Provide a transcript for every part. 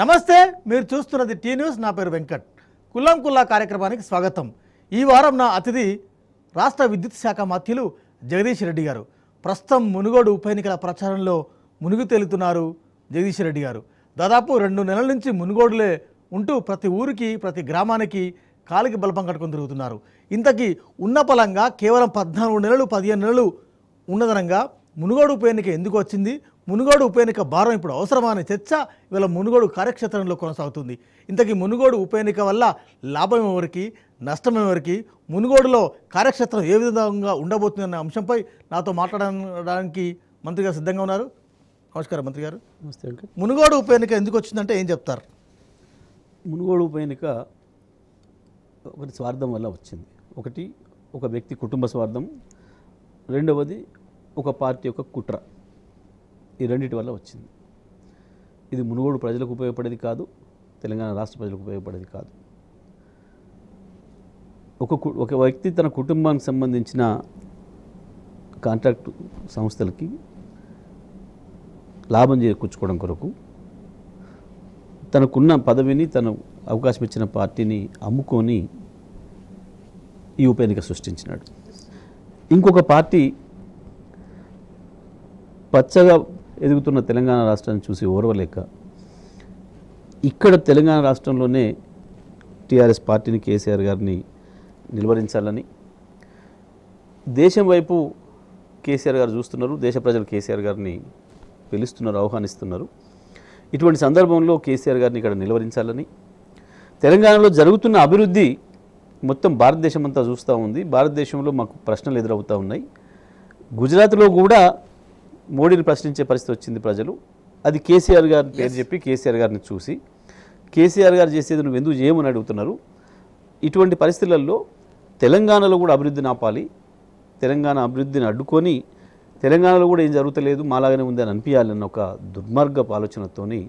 నమస్తే మీరు చూస్తున్నది టీ న్యూస్ నా పేరు వెంకట్ కుల్లం కుల్లా కార్యక్రమానికి స్వాగతం ఈ వారం నా అతిథి రాష్ట్ర విద్యుత్ శాఖ మాత్యులు జగదీష్ రెడ్డి గారు ప్రస్తుతం మునుగోడు ఉప ఎన్నికల ప్రచారంలో మునుగు తేలుతున్నారు జగదీష్ రెడ్డి గారు దాదాపు రెండు నెలల నుంచి మునుగోడులే ఉంటూ ప్రతి ఊరికి ప్రతి గ్రామానికి కాలికి బలపం కట్టుకొని తిరుగుతున్నారు ఇంతకీ ఉన్న పలంగా కేవలం పద్నాలుగు నెలలు పదిహేను నెలలు ఉన్నదనంగా మునుగోడు ఉప ఎన్నిక ఎందుకు వచ్చింది మునుగోడు ఉప ఎన్నిక భారం ఇప్పుడు అవసరమా అనే చర్చ ఇవాళ మునుగోడు కార్యక్షేత్రంలో కొనసాగుతుంది ఇంతకీ మునుగోడు ఉప ఎన్నిక వల్ల లాభం ఎవరికి నష్టం ఎవరికి మునుగోడులో కార్యక్షేత్రం ఏ విధంగా ఉండబోతుందనే అంశంపై నాతో మాట్లాడడానికి మంత్రి గారు సిద్ధంగా ఉన్నారు నమస్కారం మంత్రి గారు నమస్తే మునుగోడు ఉప ఎన్నిక ఎందుకు వచ్చిందంటే ఏం చెప్తారు మునుగోడు ఉప ఎన్నిక ఒకటి స్వార్థం వల్ల వచ్చింది ఒకటి ఒక వ్యక్తి కుటుంబ స్వార్థం రెండవది ఒక పార్టీ యొక్క కుట్ర ఈ రెండింటి వల్ల వచ్చింది ఇది మునుగోడు ప్రజలకు ఉపయోగపడేది కాదు తెలంగాణ రాష్ట్ర ప్రజలకు ఉపయోగపడేది కాదు ఒక ఒక వ్యక్తి తన కుటుంబానికి సంబంధించిన కాంట్రాక్ట్ సంస్థలకి లాభం చేకూర్చుకోవడం కొరకు తనకున్న పదవిని తను అవకాశం ఇచ్చిన పార్టీని అమ్ముకొని ఈ ఉప ఎన్నిక సృష్టించినాడు ఇంకొక పార్టీ పచ్చగా ఎదుగుతున్న తెలంగాణ రాష్ట్రాన్ని చూసి ఓర్వలేక ఇక్కడ తెలంగాణ రాష్ట్రంలోనే టీఆర్ఎస్ పార్టీని కేసీఆర్ గారిని నిలువరించాలని దేశం వైపు కేసీఆర్ గారు చూస్తున్నారు దేశ ప్రజలు కేసీఆర్ గారిని పిలుస్తున్నారు ఆహ్వానిస్తున్నారు ఇటువంటి సందర్భంలో కేసీఆర్ గారిని ఇక్కడ నిలువరించాలని తెలంగాణలో జరుగుతున్న అభివృద్ధి మొత్తం భారతదేశం అంతా చూస్తూ ఉంది భారతదేశంలో మాకు ప్రశ్నలు ఎదురవుతూ ఉన్నాయి గుజరాత్లో కూడా మోడీని ప్రశ్నించే పరిస్థితి వచ్చింది ప్రజలు అది కేసీఆర్ గారిని పేరు చెప్పి కేసీఆర్ గారిని చూసి కేసీఆర్ గారు చేసేది నువ్వు ఎందుకు చేయమని అడుగుతున్నారు ఇటువంటి పరిస్థితులలో తెలంగాణలో కూడా అభివృద్ధిని ఆపాలి తెలంగాణ అభివృద్ధిని అడ్డుకొని తెలంగాణలో కూడా ఏం జరుగుతలేదు మాలాగానే ఉందని అనిపించాలన్న ఒక దుర్మార్గపు ఆలోచనతోని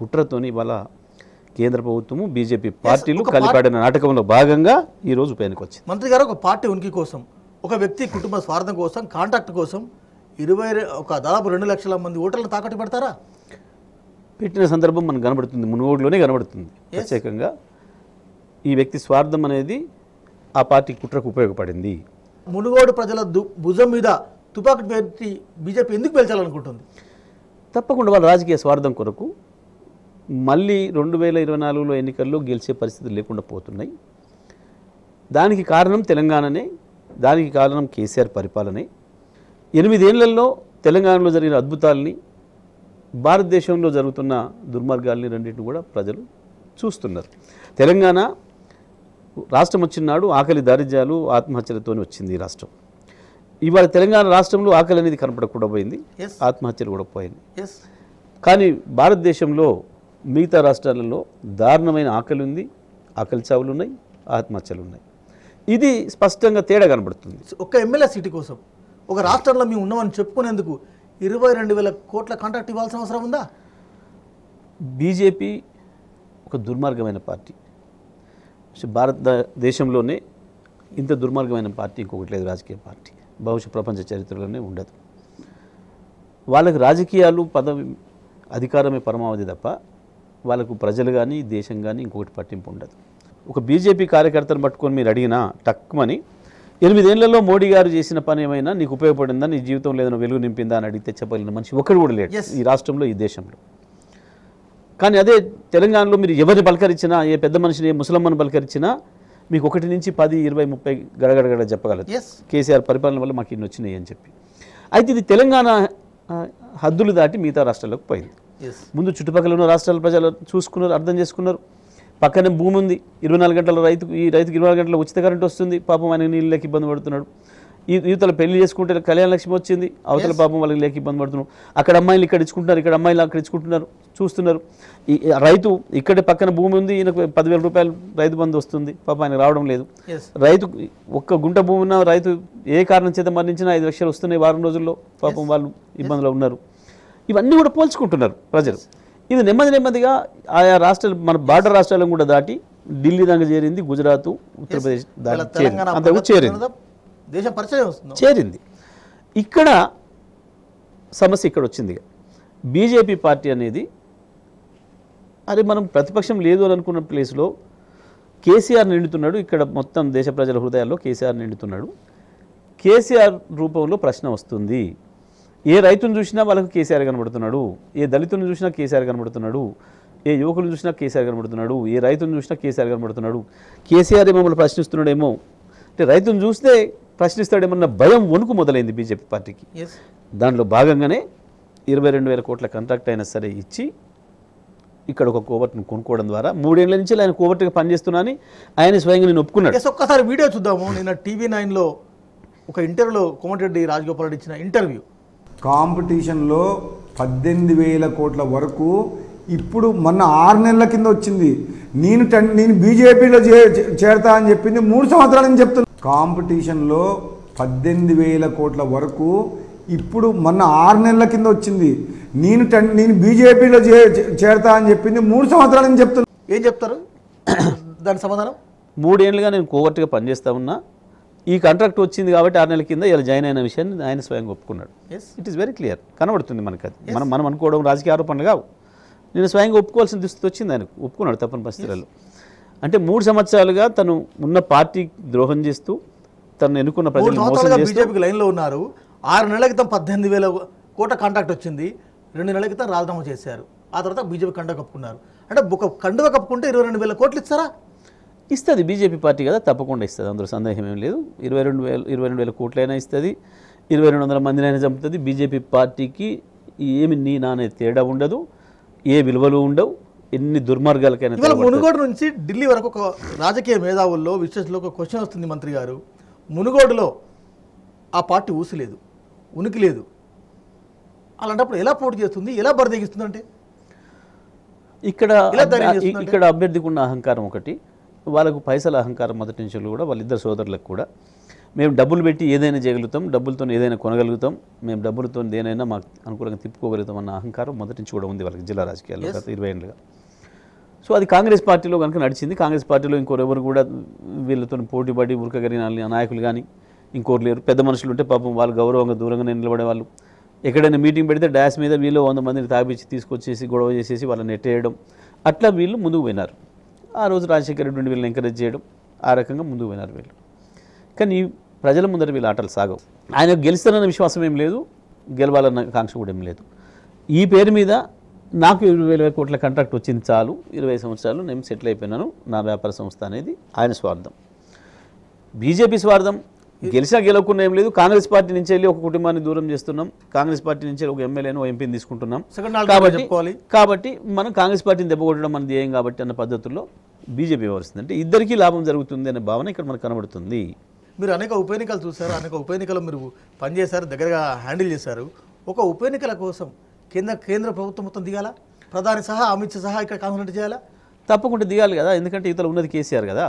కుట్రతోని ఇవాళ కేంద్ర ప్రభుత్వము బీజేపీ పార్టీలు కలిపాడిన నాటకంలో భాగంగా ఈరోజు పైనకు వచ్చింది మంత్రి గారు ఒక పార్టీ ఉనికి కోసం ఒక వ్యక్తి కుటుంబ స్వార్థం కోసం కాంట్రాక్ట్ కోసం ఇరవై ఒక దాదాపు రెండు లక్షల మంది ఓటర్లను తాకట్టు పెడతారా పెట్టిన సందర్భం మనకు కనబడుతుంది మునుగోడులోనే కనబడుతుంది ప్రత్యేకంగా ఈ వ్యక్తి స్వార్థం అనేది ఆ పార్టీ కుట్రకు ఉపయోగపడింది మునుగోడు ప్రజల భుజం మీద తుపాకు పెట్టి బీజేపీ ఎందుకు పెంచాలనుకుంటుంది తప్పకుండా వాళ్ళ రాజకీయ స్వార్థం కొరకు మళ్ళీ రెండు వేల ఇరవై నాలుగులో ఎన్నికల్లో గెలిచే పరిస్థితులు లేకుండా పోతున్నాయి దానికి కారణం తెలంగాణనే దానికి కారణం కేసీఆర్ పరిపాలనే ఎనిమిదేళ్లలో తెలంగాణలో జరిగిన అద్భుతాల్ని భారతదేశంలో జరుగుతున్న దుర్మార్గాల్ని రెండింటిని కూడా ప్రజలు చూస్తున్నారు తెలంగాణ రాష్ట్రం వచ్చినాడు ఆకలి దారిద్ర్యాలు ఆత్మహత్యలతో వచ్చింది ఈ రాష్ట్రం ఇవాళ తెలంగాణ రాష్ట్రంలో ఆకలి అనేది కనపడకుండా పోయింది ఆత్మహత్యలు కూడా పోయింది కానీ భారతదేశంలో మిగతా రాష్ట్రాలలో దారుణమైన ఆకలి ఉంది ఆకలి చావులు ఉన్నాయి ఆత్మహత్యలు ఉన్నాయి ఇది స్పష్టంగా తేడా కనబడుతుంది ఒక ఎమ్మెల్యే సీటు కోసం ఒక రాష్ట్రంలో మేము ఉన్నామని చెప్పుకునేందుకు ఇరవై రెండు వేల కోట్ల కాంట్రాక్ట్ ఇవ్వాల్సిన అవసరం ఉందా బీజేపీ ఒక దుర్మార్గమైన పార్టీ భారతదేశంలోనే ఇంత దుర్మార్గమైన పార్టీ ఇంకొకటి లేదు రాజకీయ పార్టీ బహుశా ప్రపంచ చరిత్రలోనే ఉండదు వాళ్ళకి రాజకీయాలు పదవి అధికారమే పరమావధి తప్ప వాళ్ళకు ప్రజలు కానీ దేశం కానీ ఇంకొకటి పట్టింపు ఉండదు ఒక బీజేపీ కార్యకర్తను పట్టుకొని మీరు అడిగినా టక్మని ఎనిమిదేళ్లలో మోడీ గారు చేసిన పని ఏమైనా నీకు ఉపయోగపడిందా నీ జీవితంలో ఏదైనా వెలుగు నింపిందా అని అడిగితే చెప్పగలిగిన మనిషి ఒకడు కూడా లేడు ఈ రాష్ట్రంలో ఈ దేశంలో కానీ అదే తెలంగాణలో మీరు ఎవరిని పలకరించినా ఏ పెద్ద మనిషిని ఏ ముసలమ్మను పలకరించినా మీకు ఒకటి నుంచి పది ఇరవై ముప్పై గడగడగడ చెప్పగలరు కేసీఆర్ పరిపాలన వల్ల మాకు ఇన్ని వచ్చినాయి అని చెప్పి అయితే ఇది తెలంగాణ హద్దులు దాటి మిగతా రాష్ట్రాలకు పోయింది ముందు చుట్టుపక్కల ఉన్న రాష్ట్రాల ప్రజలు చూసుకున్నారు అర్థం చేసుకున్నారు పక్కనే భూమి ఉంది ఇరవై నాలుగు గంటల రైతుకు ఈ రైతుకు ఇరవై నాలుగు గంటల ఉచిత కరెంట్ వస్తుంది పాపం ఆయన నీళ్ళకి ఇబ్బంది పడుతున్నాడు ఈ యువతల పెళ్లి చేసుకుంటే కళ్యాణ లక్ష్మి వచ్చింది అవతల పాపం వాళ్ళకి లేక ఇబ్బంది పడుతున్నాడు అక్కడ అమ్మాయిలు ఇక్కడ ఇచ్చుకుంటున్నారు ఇక్కడ అమ్మాయిలు అక్కడ ఇచ్చుకుంటున్నారు చూస్తున్నారు ఈ రైతు ఇక్కడ పక్కన భూమి ఉంది ఈయనకు పదివేల రూపాయలు రైతు బంధు వస్తుంది పాపం ఆయనకు రావడం లేదు రైతు ఒక్క గుంట భూమి ఉన్న రైతు ఏ కారణం చేత మరణించినా ఐదు లక్షలు వస్తున్నాయి వారం రోజుల్లో పాపం వాళ్ళు ఇబ్బందులు ఉన్నారు ఇవన్నీ కూడా పోల్చుకుంటున్నారు ప్రజలు ఇది నెమ్మది నెమ్మదిగా ఆయా రాష్ట్రాలు మన బార్డర్ రాష్ట్రాలను కూడా దాటి ఢిల్లీ దాకా చేరింది గుజరాత్ ఉత్తరప్రదేశ్ అంతకు చేరింది దేశం పరిచయం చేరింది ఇక్కడ సమస్య ఇక్కడ వచ్చింది బీజేపీ పార్టీ అనేది అరే మనం ప్రతిపక్షం లేదు అని అనుకున్న ప్లేస్లో కేసీఆర్ నిండుతున్నాడు ఇక్కడ మొత్తం దేశ ప్రజల హృదయాల్లో కేసీఆర్ నిండుతున్నాడు కేసీఆర్ రూపంలో ప్రశ్న వస్తుంది ఏ రైతును చూసినా వాళ్ళకు కేసీఆర్ కనబడుతున్నాడు ఏ దళితుని చూసినా కేసీఆర్ కనబడుతున్నాడు ఏ యువకులు చూసినా కేసీఆర్ కనబడుతున్నాడు ఏ రైతును చూసినా కేసీఆర్ కనబడుతున్నాడు కేసీఆర్ మమ్మల్ని ప్రశ్నిస్తున్నాడేమో అంటే రైతును చూస్తే ప్రశ్నిస్తాడేమన్న భయం వణుకు మొదలైంది బీజేపీ పార్టీకి దాంట్లో భాగంగానే ఇరవై రెండు వేల కోట్ల కాంట్రాక్ట్ అయినా సరే ఇచ్చి ఇక్కడ ఒక కోవర్ట్ను కొనుక్కోవడం ద్వారా మూడేళ్ల నుంచి ఆయన కోవర్ట్గా పనిచేస్తున్నానని ఆయన స్వయంగా నేను ఒప్పుకున్నాడు ఒక్కసారి వీడియో చూద్దాము నిన్న టీవీ నైన్లో ఒక ఇంటర్వ్యూలో కోమటిరెడ్డి రాజగోపాల్ రెడ్డి ఇచ్చిన ఇంటర్వ్యూ కాంపిటీషన్లో పద్దెనిమిది వేల కోట్ల వరకు ఇప్పుడు మొన్న ఆరు నెలల కింద వచ్చింది నేను టెన్ నేను బీజేపీలో చేరతా అని చెప్పింది మూడు సంవత్సరాలని నేను చెప్తున్నా కాంపిటీషన్లో పద్దెనిమిది వేల కోట్ల వరకు ఇప్పుడు మొన్న ఆరు నెలల కింద వచ్చింది నేను టెన్ నేను బీజేపీలో చేరతా అని చెప్పింది మూడు సంవత్సరాలని నేను చెప్తున్నా ఏం చెప్తారు దాని సమాధానం మూడేళ్లుగా నేను కోవర్ట్గా పనిచేస్తా ఉన్నా ఈ కాంట్రాక్ట్ వచ్చింది కాబట్టి ఆరు నెలల కింద ఇలా జాయిన్ అయిన విషయాన్ని ఆయన స్వయంగా ఒప్పుకున్నాడు ఇట్ ఈస్ వెరీ క్లియర్ కనబడుతుంది మనకు అది మనం మనం అనుకోవడం రాజకీయ ఆరోపణలు కావు నేను స్వయంగా ఒప్పుకోవాల్సిన దుస్థితి వచ్చింది ఆయనకు ఒప్పుకున్నాడు తప్పని పరిస్థితులలో అంటే మూడు సంవత్సరాలుగా తను ఉన్న పార్టీ ద్రోహం చేస్తూ తను ఎన్నుకున్న ప్రజలు బీజేపీకి లైన్లో ఉన్నారు ఆరు నెలల క్రితం పద్దెనిమిది వేల కోట కాంట్రాక్ట్ వచ్చింది రెండు నెలల క్రితం రాజీనామా చేశారు ఆ తర్వాత బీజేపీ కండ కప్పుకున్నారు అంటే ఒక కండువ కప్పుకుంటే ఇరవై రెండు వేల కోట్లు ఇస్తారా ఇస్తుంది బీజేపీ పార్టీ కదా తప్పకుండా ఇస్తుంది అందులో సందేహం ఏం లేదు ఇరవై రెండు వేల ఇరవై రెండు వేల కోట్లైనా ఇస్తుంది ఇరవై రెండు వందల మందినైనా చంపుతుంది బీజేపీ పార్టీకి ఏమి నీ నానే తేడా ఉండదు ఏ విలువలు ఉండవు ఎన్ని దుర్మార్గాలకైనా మునుగోడు నుంచి ఢిల్లీ వరకు ఒక రాజకీయ మేధావుల్లో విశ్లేషణలో ఒక క్వశ్చన్ వస్తుంది మంత్రి గారు మునుగోడులో ఆ పార్టీ ఊసలేదు ఉనికి లేదు అలాంటప్పుడు ఎలా పోటీ చేస్తుంది ఎలా బరిదెగిస్తుంది అంటే ఇక్కడ ఇక్కడ అభ్యర్థికి ఉన్న అహంకారం ఒకటి వాళ్ళకు పైసల అహంకారం మొదటి నుంచి కూడా వాళ్ళిద్దరు సోదరులకు కూడా మేము డబ్బులు పెట్టి ఏదైనా చేయగలుగుతాం డబ్బులతో ఏదైనా కొనగలుగుతాం మేము డబ్బులతో దేనైనా మాకు అనుకూలంగా తిప్పుకోగలుగుతాం అన్న అహంకారం మొదటి నుంచి కూడా ఉంది వాళ్ళకి జిల్లా రాజకీయాల్లో గత ఇరవై ఏళ్ళుగా సో అది కాంగ్రెస్ పార్టీలో కనుక నడిచింది కాంగ్రెస్ పార్టీలో ఇంకోరెవరు కూడా వీళ్ళతో పోటీపడి ఉరకగలిగిన నాయకులు కానీ ఇంకోరు లేరు పెద్ద మనుషులు ఉంటే పాపం వాళ్ళు గౌరవంగా దూరంగా నిలబడే వాళ్ళు ఎక్కడైనా మీటింగ్ పెడితే డాస్ మీద వీళ్ళు వంద మందిని తాపించి తీసుకొచ్చేసి గొడవ చేసేసి వాళ్ళని నెట్టేయడం అట్లా వీళ్ళు ముందుకు పోయినారు ఆ రోజు రాజశేఖర రెడ్డి వీళ్ళని ఎంకరేజ్ చేయడం ఆ రకంగా ముందుకు పోయినారు వీళ్ళు కానీ ప్రజల ముందర వీళ్ళ ఆటలు సాగవు ఆయన గెలుస్తారన్న విశ్వాసం ఏం లేదు గెలవాలన్న కాంక్ష కూడా ఏం లేదు ఈ పేరు మీద నాకు ఇరవై వేల కోట్ల కాంట్రాక్ట్ వచ్చింది చాలు ఇరవై సంవత్సరాలు నేను సెటిల్ అయిపోయినాను నా వ్యాపార సంస్థ అనేది ఆయన స్వార్థం బీజేపీ స్వార్థం గెలిచినా గెలవకుండా ఏం లేదు కాంగ్రెస్ పార్టీ నుంచి వెళ్ళి ఒక కుటుంబాన్ని దూరం చేస్తున్నాం కాంగ్రెస్ పార్టీ నుంచి ఒక ఎమ్మెల్యేను ఎంపీని తీసుకుంటున్నాం కాబట్టి కాబట్టి మనం కాంగ్రెస్ పార్టీని దెబ్బకొట్టడం మన ధ్యేయం కాబట్టి అన్న పద్ధతుల్లో బీజేపీ వ్యవహరిస్తుంది అంటే ఇద్దరికీ లాభం జరుగుతుంది అనే భావన ఇక్కడ మనకు కనబడుతుంది మీరు అనేక ఉప ఎన్నికలు చూసారు అనేక ఉప ఎన్నికలు మీరు పనిచేశారు దగ్గరగా హ్యాండిల్ చేశారు ఒక ఉప ఎన్నికల కోసం కేంద్ర కేంద్ర ప్రభుత్వం మొత్తం దిగాల ప్రధాని సహా అమిత్ షా సహా ఇక్కడ కాన్సన్ట్రేట్ చేయాలా తప్పకుండా దిగాలి కదా ఎందుకంటే ఇతర ఉన్నది కేసీఆర్ కదా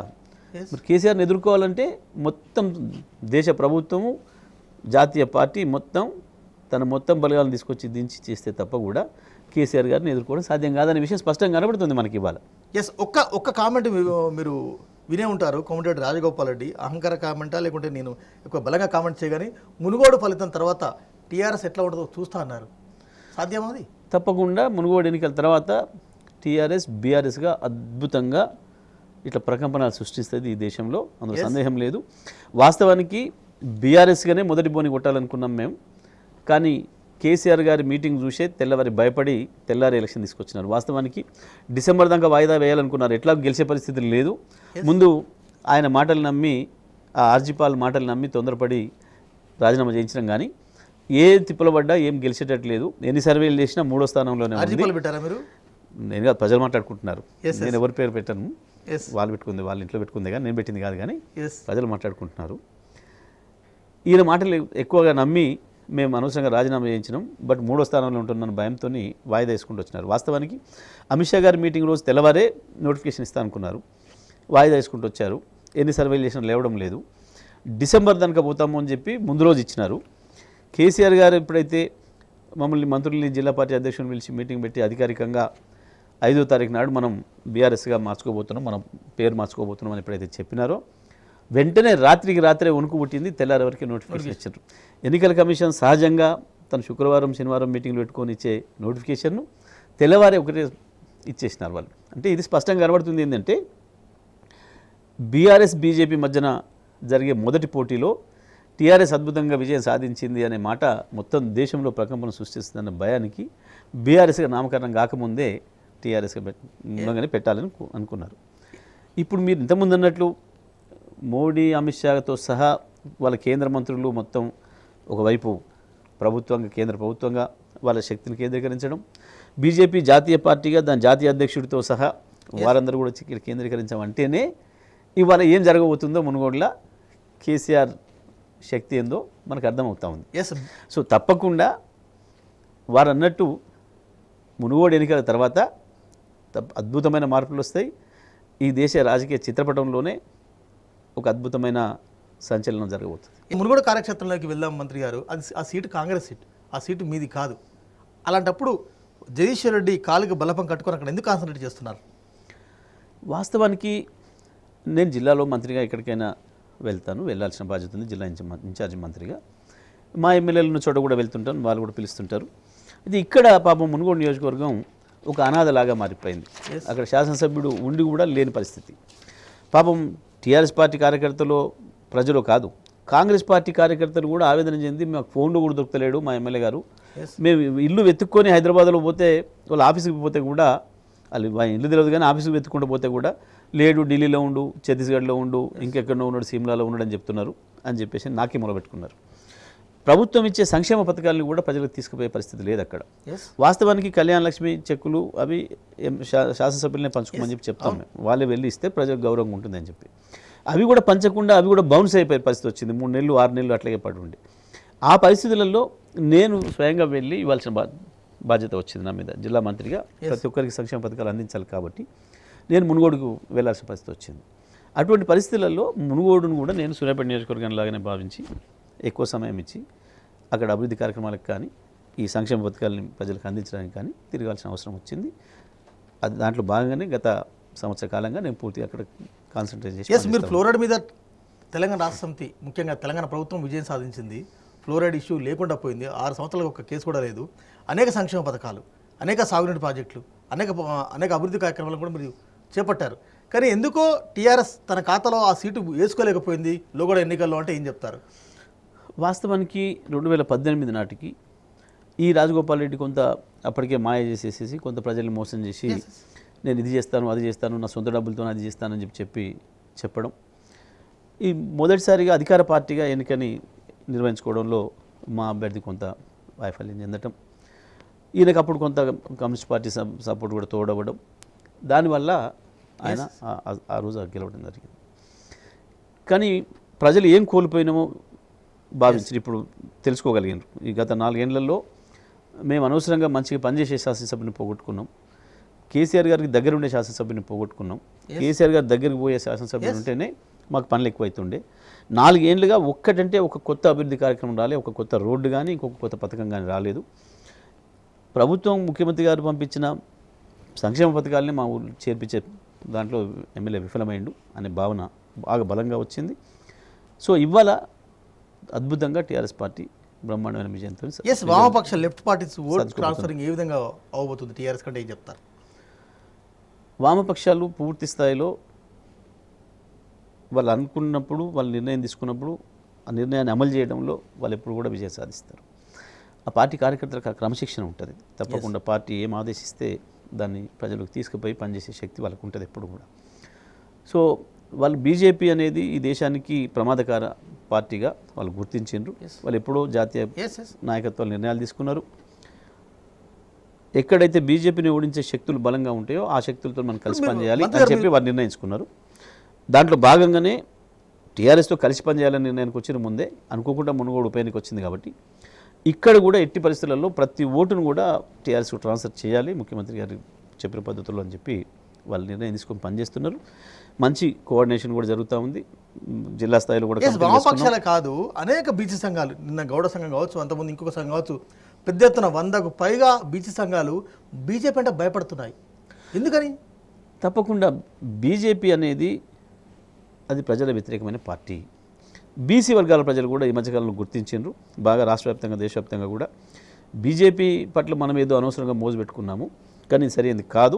మరి కేసీఆర్ని ఎదుర్కోవాలంటే మొత్తం దేశ ప్రభుత్వము జాతీయ పార్టీ మొత్తం తన మొత్తం బలగాలను తీసుకొచ్చి దించి చేస్తే తప్ప కూడా కేసీఆర్ గారిని ఎదుర్కోవడం సాధ్యం కాదనే విషయం స్పష్టంగా కనబడుతుంది మనకి ఇవాళ ఎస్ ఒక్క ఒక్క కామెంట్ మీరు వినే ఉంటారు కోమటిరెడ్డి రాజగోపాల్ రెడ్డి అహంకార కామెంటా లేకుంటే నేను ఎక్కువ బలంగా కామెంట్ చేయగానే మునుగోడు ఫలితం తర్వాత టీఆర్ఎస్ ఎట్లా ఉంటుందో చూస్తా అన్నారు సాధ్యమాది తప్పకుండా మునుగోడు ఎన్నికల తర్వాత టీఆర్ఎస్ బీఆర్ఎస్గా అద్భుతంగా ఇట్లా ప్రకంపనలు సృష్టిస్తుంది ఈ దేశంలో అందులో సందేహం లేదు వాస్తవానికి బీఆర్ఎస్గానే మొదటి బోని కొట్టాలనుకున్నాం మేము కానీ కేసీఆర్ గారి మీటింగ్ చూసే తెల్లవారి భయపడి తెల్లారి ఎలక్షన్ తీసుకొచ్చినారు వాస్తవానికి డిసెంబర్ దాకా వాయిదా వేయాలనుకున్నారు ఎట్లా గెలిచే పరిస్థితి లేదు ముందు ఆయన మాటలు నమ్మి ఆ ఆర్జీపాల్ మాటలు నమ్మి తొందరపడి రాజీనామా చేయించడం కానీ ఏ తిప్పలబడ్డా ఏం గెలిచేటట్లేదు ఎన్ని సర్వేలు చేసినా మూడో స్థానంలోనే నేను కాదు ప్రజలు మాట్లాడుకుంటున్నారు నేను ఎవరి పేరు పెట్టాను వాళ్ళు పెట్టుకుంది వాళ్ళ ఇంట్లో పెట్టుకుంది కానీ నేను పెట్టింది కాదు కానీ ప్రజలు మాట్లాడుకుంటున్నారు ఈయన మాటలు ఎక్కువగా నమ్మి మేము అనవసరంగా రాజీనామా చేయించినాం బట్ మూడో స్థానంలో ఉంటుందన్న భయంతో వాయిదా వేసుకుంటూ వచ్చినారు వాస్తవానికి అమిత్ షా గారి మీటింగ్ రోజు తెల్లవారే నోటిఫికేషన్ ఇస్తా అనుకున్నారు వాయిదా వేసుకుంటూ వచ్చారు ఎన్ని సర్వేలు చేసినా లేవడం లేదు డిసెంబర్ దానిక పోతాము అని చెప్పి ముందు రోజు ఇచ్చినారు కేసీఆర్ గారు ఎప్పుడైతే మమ్మల్ని మంత్రుల్ని జిల్లా పార్టీ అధ్యక్షుని పిలిచి మీటింగ్ పెట్టి అధికారికంగా ఐదో తారీఖు నాడు మనం బీఆర్ఎస్గా మార్చుకోబోతున్నాం మనం పేరు మార్చుకోబోతున్నాం అని ఎప్పుడైతే చెప్పినారో వెంటనే రాత్రికి రాత్రే వణుకు పుట్టింది తెల్లారి వరకు నోటిఫికేషన్ ఇచ్చారు ఎన్నికల కమిషన్ సహజంగా తను శుక్రవారం శనివారం మీటింగ్లు పెట్టుకొని ఇచ్చే నోటిఫికేషన్ను తెల్లవారే ఒకటే ఇచ్చేసినారు వాళ్ళు అంటే ఇది స్పష్టంగా కనబడుతుంది ఏంటంటే బీఆర్ఎస్ బీజేపీ మధ్యన జరిగే మొదటి పోటీలో టీఆర్ఎస్ అద్భుతంగా విజయం సాధించింది అనే మాట మొత్తం దేశంలో ప్రకంపన సృష్టిస్తుందన్న భయానికి బీఆర్ఎస్గా నామకరణం కాకముందే టీఆర్ఎస్ ఉండగానే పెట్టాలని అనుకున్నారు ఇప్పుడు మీరు ఇంతకుముందు అన్నట్లు మోడీ అమిత్ షాతో సహా వాళ్ళ కేంద్ర మంత్రులు మొత్తం ఒకవైపు ప్రభుత్వంగా కేంద్ర ప్రభుత్వంగా వాళ్ళ శక్తిని కేంద్రీకరించడం బీజేపీ జాతీయ పార్టీగా దాని జాతీయ అధ్యక్షుడితో సహా వారందరూ కూడా కేంద్రీకరించమంటేనే ఇవాళ ఏం జరగబోతుందో మునుగోడ్ల కేసీఆర్ శక్తి ఏందో మనకు అర్థమవుతా ఉంది ఎస్ సో తప్పకుండా వారు అన్నట్టు మునుగోడు ఎన్నికల తర్వాత అద్భుతమైన మార్పులు వస్తాయి ఈ దేశ రాజకీయ చిత్రపటంలోనే ఒక అద్భుతమైన సంచలనం జరగబోతుంది మునుగోడు కార్యక్షేత్రంలోకి వెళ్దాం మంత్రి గారు అది ఆ సీటు కాంగ్రెస్ సీట్ ఆ సీటు మీది కాదు అలాంటప్పుడు జగదీశ్వర్ రెడ్డి కాలుకి బలపం కట్టుకొని అక్కడ ఎందుకు కాన్సన్ట్రేట్ చేస్తున్నారు వాస్తవానికి నేను జిల్లాలో మంత్రిగా ఎక్కడికైనా వెళ్తాను వెళ్ళాల్సిన బాధ్యత ఉంది జిల్లా ఇన్ఛార్జి మంత్రిగా మా ఎమ్మెల్యేలను చోట కూడా వెళ్తుంటాను వాళ్ళు కూడా పిలుస్తుంటారు ఇది ఇక్కడ పాపం మునుగోడు నియోజకవర్గం ఒక అనాథలాగా మారిపోయింది అక్కడ శాసనసభ్యుడు ఉండి కూడా లేని పరిస్థితి పాపం టీఆర్ఎస్ పార్టీ కార్యకర్తలో ప్రజలు కాదు కాంగ్రెస్ పార్టీ కార్యకర్తలు కూడా ఆవేదన చెంది మాకు ఫోన్లో కూడా దొరకలేడు మా ఎమ్మెల్యే గారు మేము ఇల్లు వెతుక్కొని హైదరాబాద్లో పోతే వాళ్ళు ఆఫీస్కి పోతే కూడా వాళ్ళు ఇల్లు తెలియదు కానీ ఆఫీస్కి వెతుక్కుంటూ పోతే కూడా లేడు ఢిల్లీలో ఉండు ఛత్తీస్గఢ్లో ఉండు ఇంకెక్కడో ఉన్నాడు సిమ్లాలో ఉన్నాడు అని చెప్తున్నారు అని చెప్పేసి నాకే మొదలుపెట్టుకున్నారు ప్రభుత్వం ఇచ్చే సంక్షేమ పథకాలను కూడా ప్రజలకు తీసుకుపోయే పరిస్థితి లేదు అక్కడ వాస్తవానికి కళ్యాణ లక్ష్మి చెక్కులు అవి శాసనసభ్యులనే పంచుకోమని చెప్పి చెప్తాం వాళ్ళే వెళ్ళి ఇస్తే ప్రజలకు గౌరవంగా ఉంటుంది అని చెప్పి అవి కూడా పంచకుండా అవి కూడా బౌన్స్ అయిపోయే పరిస్థితి వచ్చింది మూడు నెలలు ఆరు నెలలు అట్లాగే పడి ఉండి ఆ పరిస్థితులలో నేను స్వయంగా వెళ్ళి ఇవ్వాల్సిన బా బాధ్యత వచ్చింది నా మీద జిల్లా మంత్రిగా ప్రతి ఒక్కరికి సంక్షేమ పథకాలు అందించాలి కాబట్టి నేను మునుగోడుకు వెళ్లాల్సిన పరిస్థితి వచ్చింది అటువంటి పరిస్థితులలో మునుగోడును కూడా నేను సూర్యాపేట నియోజకవర్గం లాగానే భావించి ఎక్కువ సమయం ఇచ్చి అక్కడ అభివృద్ధి కార్యక్రమాలకు కానీ ఈ సంక్షేమ పథకాలని ప్రజలకు అందించడానికి కానీ తిరగాల్సిన అవసరం వచ్చింది అది దాంట్లో భాగంగానే గత సంవత్సర కాలంగా నేను పూర్తిగా అక్కడ కాన్సన్ట్రేట్ చేసి మీరు ఫ్లోరైడ్ మీద తెలంగాణ రాష్ట్ర సమితి ముఖ్యంగా తెలంగాణ ప్రభుత్వం విజయం సాధించింది ఫ్లోరైడ్ ఇష్యూ లేకుండా పోయింది ఆరు సంవత్సరాలకు ఒక కేసు కూడా లేదు అనేక సంక్షేమ పథకాలు అనేక సాగునీటి ప్రాజెక్టులు అనేక అనేక అభివృద్ధి కార్యక్రమాలు కూడా మీరు చేపట్టారు కానీ ఎందుకో టీఆర్ఎస్ తన ఖాతాలో ఆ సీటు వేసుకోలేకపోయింది లోగడ ఎన్నికల్లో అంటే ఏం చెప్తారు వాస్తవానికి రెండు వేల పద్దెనిమిది నాటికి ఈ రాజగోపాల్ రెడ్డి కొంత అప్పటికే మాయ చేసేసేసి కొంత ప్రజల్ని మోసం చేసి నేను ఇది చేస్తాను అది చేస్తాను నా సొంత డబ్బులతో అది చేస్తానని చెప్పి చెప్పి చెప్పడం ఈ మొదటిసారిగా అధికార పార్టీగా ఎన్నికని నిర్వహించుకోవడంలో మా అభ్యర్థి కొంత వైఫల్యం చెందటం ఈయనకు అప్పుడు కొంత కమ్యూనిస్ట్ పార్టీ సపోర్ట్ కూడా తోడవడం దానివల్ల ఆయన ఆ రోజు గెలవడం జరిగింది కానీ ప్రజలు ఏం కోల్పోయినామో భావించారు ఇప్పుడు తెలుసుకోగలిగారు ఈ గత నాలుగేళ్లలో మేము అనవసరంగా మంచిగా పనిచేసే శాసనసభ్యుని పోగొట్టుకున్నాం కేసీఆర్ గారికి దగ్గర ఉండే శాసనసభ్యుని పోగొట్టుకున్నాం కేసీఆర్ గారి దగ్గరికి పోయే శాసనసభ్యులు ఉంటేనే మాకు పనులు ఎక్కువైతుండే నాలుగేండ్లుగా ఒక్కటంటే ఒక కొత్త అభివృద్ధి కార్యక్రమం రాలే ఒక కొత్త రోడ్డు కానీ ఇంకొక కొత్త పథకం కానీ రాలేదు ప్రభుత్వం ముఖ్యమంత్రి గారు పంపించిన సంక్షేమ పథకాలని మా ఊళ్ళు చేర్పించే దాంట్లో ఎమ్మెల్యే విఫలమైండు అనే భావన బాగా బలంగా వచ్చింది సో ఇవాళ అద్భుతంగా టీఆర్ఎస్ పార్టీ బ్రహ్మాండమైన విజయంతో ఎస్ వామపక్ష లెఫ్ట్ పార్టీస్ ట్రాన్స్ఫరింగ్ ఏ విధంగా అవబోతుంది టీఆర్ఎస్ కంటే ఏం చెప్తారు వామపక్షాలు పూర్తి స్థాయిలో వాళ్ళు అనుకున్నప్పుడు వాళ్ళు నిర్ణయం తీసుకున్నప్పుడు ఆ నిర్ణయాన్ని అమలు చేయడంలో వాళ్ళు ఎప్పుడు కూడా విజయం సాధిస్తారు ఆ పార్టీ కార్యకర్తలకు క్రమశిక్షణ ఉంటుంది తప్పకుండా పార్టీ ఏం ఆదేశిస్తే దాన్ని ప్రజలకు తీసుకుపోయి పనిచేసే శక్తి వాళ్ళకు ఉంటుంది ఎప్పుడు కూడా సో వాళ్ళు బీజేపీ అనేది ఈ దేశానికి ప్రమాదకర పార్టీగా వాళ్ళు గుర్తించారు వాళ్ళు ఎప్పుడో జాతీయ నాయకత్వాలు నిర్ణయాలు తీసుకున్నారు ఎక్కడైతే బీజేపీని ఓడించే శక్తులు బలంగా ఉంటాయో ఆ శక్తులతో మనం కలిసి పనిచేయాలి అని చెప్పి వారు నిర్ణయించుకున్నారు దాంట్లో భాగంగానే టీఆర్ఎస్తో కలిసి పనిచేయాలని నిర్ణయానికి వచ్చిన ముందే అనుకోకుండా మునుగోడు ఉపయోగానికి వచ్చింది కాబట్టి ఇక్కడ కూడా ఎట్టి పరిస్థితులలో ప్రతి ఓటును కూడా టీఆర్ఎస్కు ట్రాన్స్ఫర్ చేయాలి ముఖ్యమంత్రి గారు చెప్పిన పద్ధతుల్లో అని చెప్పి వాళ్ళు నిర్ణయం తీసుకొని పనిచేస్తున్నారు మంచి కోఆర్డినేషన్ కూడా జరుగుతూ ఉంది జిల్లా స్థాయిలో కూడా వామపక్షాలే కాదు అనేక బీసీ సంఘాలు నిన్న గౌడ సంఘం కావచ్చు అంతకుముందు ఇంకొక సంఘం కావచ్చు పెద్ద ఎత్తున వందకు పైగా బీసీ సంఘాలు బీజేపీ అంటే భయపడుతున్నాయి ఎందుకని తప్పకుండా బీజేపీ అనేది అది ప్రజల వ్యతిరేకమైన పార్టీ బీసీ వర్గాల ప్రజలు కూడా ఈ మధ్యకాలంలో గుర్తించారు బాగా రాష్ట్ర వ్యాప్తంగా దేశవ్యాప్తంగా కూడా బీజేపీ పట్ల మనం ఏదో అనవసరంగా మోజు పెట్టుకున్నాము కానీ సరైనది కాదు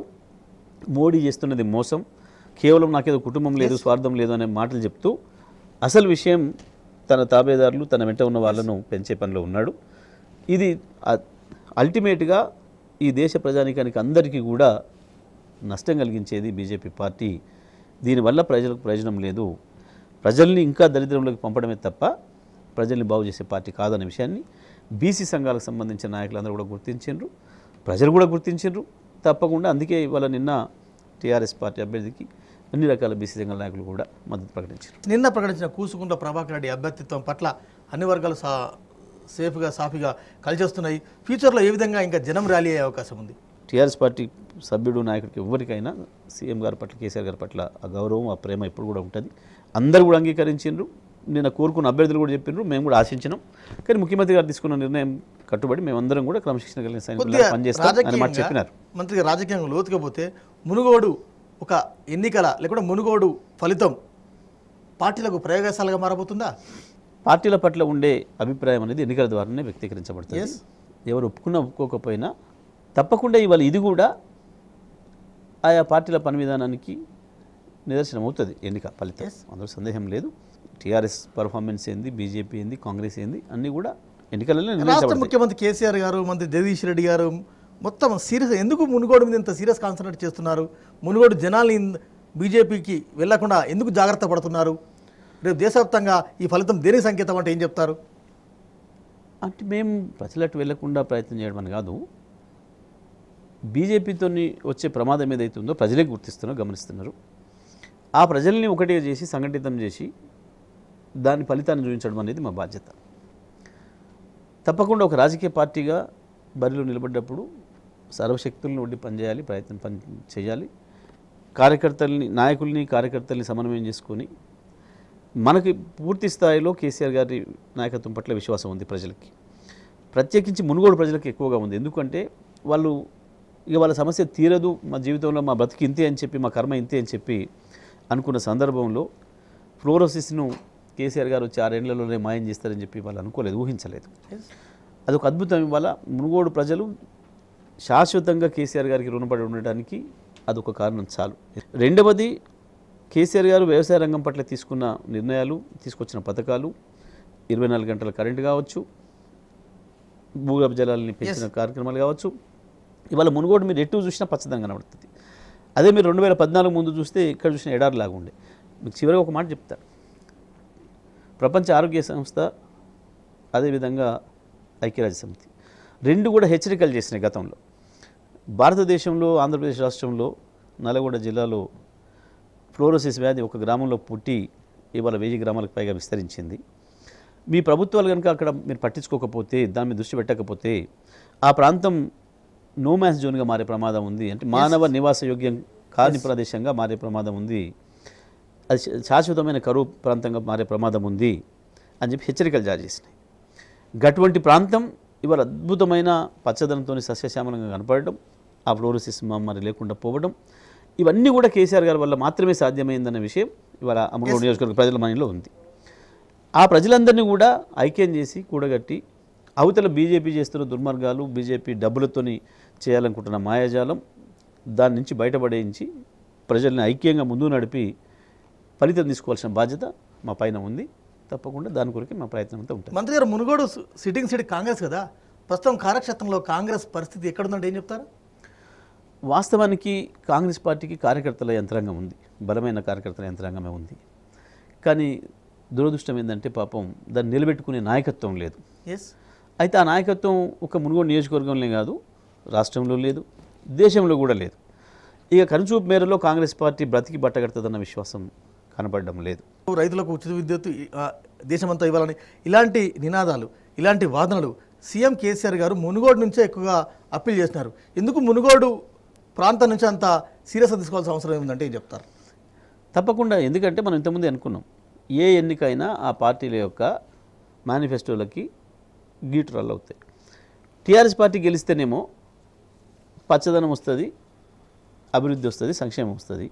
మోడీ చేస్తున్నది మోసం కేవలం నాకేదో కుటుంబం లేదు స్వార్థం లేదు అనే మాటలు చెప్తూ అసలు విషయం తన తాబేదారులు తన వెంట ఉన్న వాళ్ళను పెంచే పనిలో ఉన్నాడు ఇది అల్టిమేట్గా ఈ దేశ ప్రజానికానికి అందరికీ కూడా నష్టం కలిగించేది బీజేపీ పార్టీ దీనివల్ల ప్రజలకు ప్రయోజనం లేదు ప్రజల్ని ఇంకా దరిద్రంలోకి పంపడమే తప్ప ప్రజల్ని బాగు చేసే పార్టీ కాదనే విషయాన్ని బీసీ సంఘాలకు సంబంధించిన నాయకులందరూ కూడా గుర్తించారు ప్రజలు కూడా గుర్తించారు తప్పకుండా అందుకే ఇవాళ నిన్న టీఆర్ఎస్ పార్టీ అభ్యర్థికి అన్ని రకాల బీసీ రంగ నాయకులు కూడా మద్దతు ప్రకటించారు నిన్న ప్రకటించిన కూసుకుంట ప్రభాకర్ రెడ్డి అభ్యర్థిత్వం పట్ల అన్ని వర్గాలు సా సేఫ్గా సాఫీగా కలిచేస్తున్నాయి ఫ్యూచర్లో ఏ విధంగా ఇంకా జనం ర్యాలీ అయ్యే అవకాశం ఉంది టీఆర్ఎస్ పార్టీ సభ్యుడు నాయకుడికి ఎవరికైనా సీఎం గారి పట్ల కేసీఆర్ గారి పట్ల ఆ గౌరవం ఆ ప్రేమ ఇప్పుడు కూడా ఉంటుంది అందరూ కూడా అంగీకరించారు నిన్న కోరుకున్న అభ్యర్థులు కూడా చెప్పినారు మేము కూడా ఆశించినాం కానీ ముఖ్యమంత్రి గారు తీసుకున్న నిర్ణయం కట్టుబడి మేమందరం కూడా క్రమశిక్షణ కలిగిన సైనికులు చెప్పినారు మంత్రి రాజకీయంగా లోతుకపోతే మునుగోడు ఒక ఎన్నికల లేకుండా మునుగోడు ఫలితం పార్టీలకు ప్రయోగశాలగా మారబోతుందా పార్టీల పట్ల ఉండే అభిప్రాయం అనేది ఎన్నికల ద్వారానే వ్యక్తీకరించబడుతుంది ఎవరు ఒప్పుకున్నా ఒప్పుకోకపోయినా తప్పకుండా ఇవాళ ఇది కూడా ఆయా పార్టీల పని విధానానికి నిదర్శనం అవుతుంది ఎన్నిక ఫలితం అందులో సందేహం లేదు టీఆర్ఎస్ పర్ఫార్మెన్స్ ఏంది బీజేపీ ఏంది కాంగ్రెస్ ఏంది అన్నీ కూడా ఎన్నికలలో రాష్ట్ర ముఖ్యమంత్రి కేసీఆర్ గారు మంత్రి జగదీష్ రెడ్డి గారు మొత్తం సీరియస్ ఎందుకు మునుగోడు మీద ఇంత సీరియస్ కాన్సన్ట్రేట్ చేస్తున్నారు మునుగోడు జనాల్ని బీజేపీకి వెళ్లకుండా ఎందుకు జాగ్రత్త పడుతున్నారు రేపు దేశవ్యాప్తంగా ఈ ఫలితం దేనికి సంకేతం అంటే ఏం చెప్తారు అంటే మేము ప్రజలట్టు వెళ్లకుండా ప్రయత్నం చేయడం అని కాదు బీజేపీతో వచ్చే ప్రమాదం ఏదైతుందో ప్రజలే గుర్తిస్తున్నారు గమనిస్తున్నారు ఆ ప్రజల్ని ఒకటిగా చేసి సంఘటితం చేసి దాని ఫలితాన్ని చూపించడం అనేది మా బాధ్యత తప్పకుండా ఒక రాజకీయ పార్టీగా బరిలో నిలబడ్డప్పుడు సర్వశక్తులను ఒడ్డి పనిచేయాలి ప్రయత్నం పని చేయాలి కార్యకర్తల్ని నాయకుల్ని కార్యకర్తల్ని సమన్వయం చేసుకొని మనకి పూర్తి స్థాయిలో కేసీఆర్ గారి నాయకత్వం పట్ల విశ్వాసం ఉంది ప్రజలకి ప్రత్యేకించి మునుగోడు ప్రజలకు ఎక్కువగా ఉంది ఎందుకంటే వాళ్ళు ఇక వాళ్ళ సమస్య తీరదు మా జీవితంలో మా బతికి ఇంతే అని చెప్పి మా కర్మ ఇంతే అని చెప్పి అనుకున్న సందర్భంలో ఫ్లోరోసిస్ను కేసీఆర్ గారు వచ్చి ఆరేళ్లలోనే మాయం చేస్తారని చెప్పి వాళ్ళు అనుకోలేదు ఊహించలేదు అదొక అద్భుతం ఇవాళ మునుగోడు ప్రజలు శాశ్వతంగా కేసీఆర్ గారికి రుణపడి ఉండడానికి అదొక కారణం చాలు రెండవది కేసీఆర్ గారు వ్యవసాయ రంగం పట్ల తీసుకున్న నిర్ణయాలు తీసుకొచ్చిన పథకాలు ఇరవై నాలుగు గంటల కరెంటు కావచ్చు భూగర్భ జలాలని పెంచిన కార్యక్రమాలు కావచ్చు ఇవాళ మునుగోడు మీరు ఎటు చూసినా పచ్చదనం కనబడుతుంది అదే మీరు రెండు వేల పద్నాలుగు ముందు చూస్తే ఇక్కడ చూసిన ఎడారిలాగా ఉండే మీకు చివరిగా ఒక మాట చెప్తాను ప్రపంచ ఆరోగ్య సంస్థ అదేవిధంగా ఐక్యరాజ్య సమితి రెండు కూడా హెచ్చరికలు చేసినాయి గతంలో భారతదేశంలో ఆంధ్రప్రదేశ్ రాష్ట్రంలో నల్లగొండ జిల్లాలో ఫ్లోరోసిస్ వ్యాధి ఒక గ్రామంలో పుట్టి ఇవాళ వెయ్యి గ్రామాలకు పైగా విస్తరించింది మీ ప్రభుత్వాలు కనుక అక్కడ మీరు పట్టించుకోకపోతే దాని మీద దృష్టి పెట్టకపోతే ఆ ప్రాంతం నోమాన్స్ జోన్గా మారే ప్రమాదం ఉంది అంటే మానవ నివాస యోగ్యం కాని ప్రదేశంగా మారే ప్రమాదం ఉంది అది శాశ్వతమైన కరువు ప్రాంతంగా మారే ప్రమాదం ఉంది అని చెప్పి హెచ్చరికలు జారీ చేసినాయి గటువంటి ప్రాంతం ఇవాళ అద్భుతమైన పచ్చదనంతో సస్యశ్యామలంగా కనపడడం ఆ ఫ్లోరోసిస్ మహమ్మారి లేకుండా పోవడం ఇవన్నీ కూడా కేసీఆర్ గారి వల్ల మాత్రమే సాధ్యమైందన్న విషయం ఇవాళ అమరూరు నియోజకవర్గ ప్రజల మనలో ఉంది ఆ ప్రజలందరినీ కూడా ఐక్యం చేసి కూడగట్టి అవతల బీజేపీ చేస్తున్న దుర్మార్గాలు బీజేపీ డబ్బులతోని చేయాలనుకుంటున్న మాయాజాలం దాని నుంచి బయటపడేయించి ప్రజల్ని ఐక్యంగా ముందు నడిపి ఫలితం తీసుకోవాల్సిన బాధ్యత మా పైన ఉంది తప్పకుండా దాని కొరకు మా ప్రయత్నం అంతా ఉంటుంది మంత్రి గారు మునుగోడు సిట్టింగ్ సీట్ కాంగ్రెస్ కదా ప్రస్తుతం కార్యక్షేత్రంలో కాంగ్రెస్ పరిస్థితి ఎక్కడుందంటే ఏం చెప్తారు వాస్తవానికి కాంగ్రెస్ పార్టీకి కార్యకర్తల యంత్రాంగం ఉంది బలమైన కార్యకర్తల యంత్రాంగమే ఉంది కానీ దురదృష్టం ఏంటంటే పాపం దాన్ని నిలబెట్టుకునే నాయకత్వం లేదు ఎస్ అయితే ఆ నాయకత్వం ఒక మునుగోడు నియోజకవర్గంలో కాదు రాష్ట్రంలో లేదు దేశంలో కూడా లేదు ఇక కనుచూపు మేరలో కాంగ్రెస్ పార్టీ బ్రతికి బట్టగడుతుందన్న విశ్వాసం కనపడడం లేదు రైతులకు ఉచిత విద్యుత్ దేశమంతా ఇవ్వాలని ఇలాంటి నినాదాలు ఇలాంటి వాదనలు సీఎం కేసీఆర్ గారు మునుగోడు నుంచే ఎక్కువగా అప్పీల్ చేస్తున్నారు ఎందుకు మునుగోడు ప్రాంతం నుంచి అంత సీరియస్గా తీసుకోవాల్సిన అవసరం ఏముందంటే ఏం చెప్తారు తప్పకుండా ఎందుకంటే మనం ఇంతకుముందు అనుకున్నాం ఏ ఎన్నికైనా ఆ పార్టీల యొక్క మేనిఫెస్టోలకి గీటురాళ్ళు అవుతాయి టీఆర్ఎస్ పార్టీ గెలిస్తేనేమో పచ్చదనం వస్తుంది అభివృద్ధి వస్తుంది సంక్షేమం వస్తుంది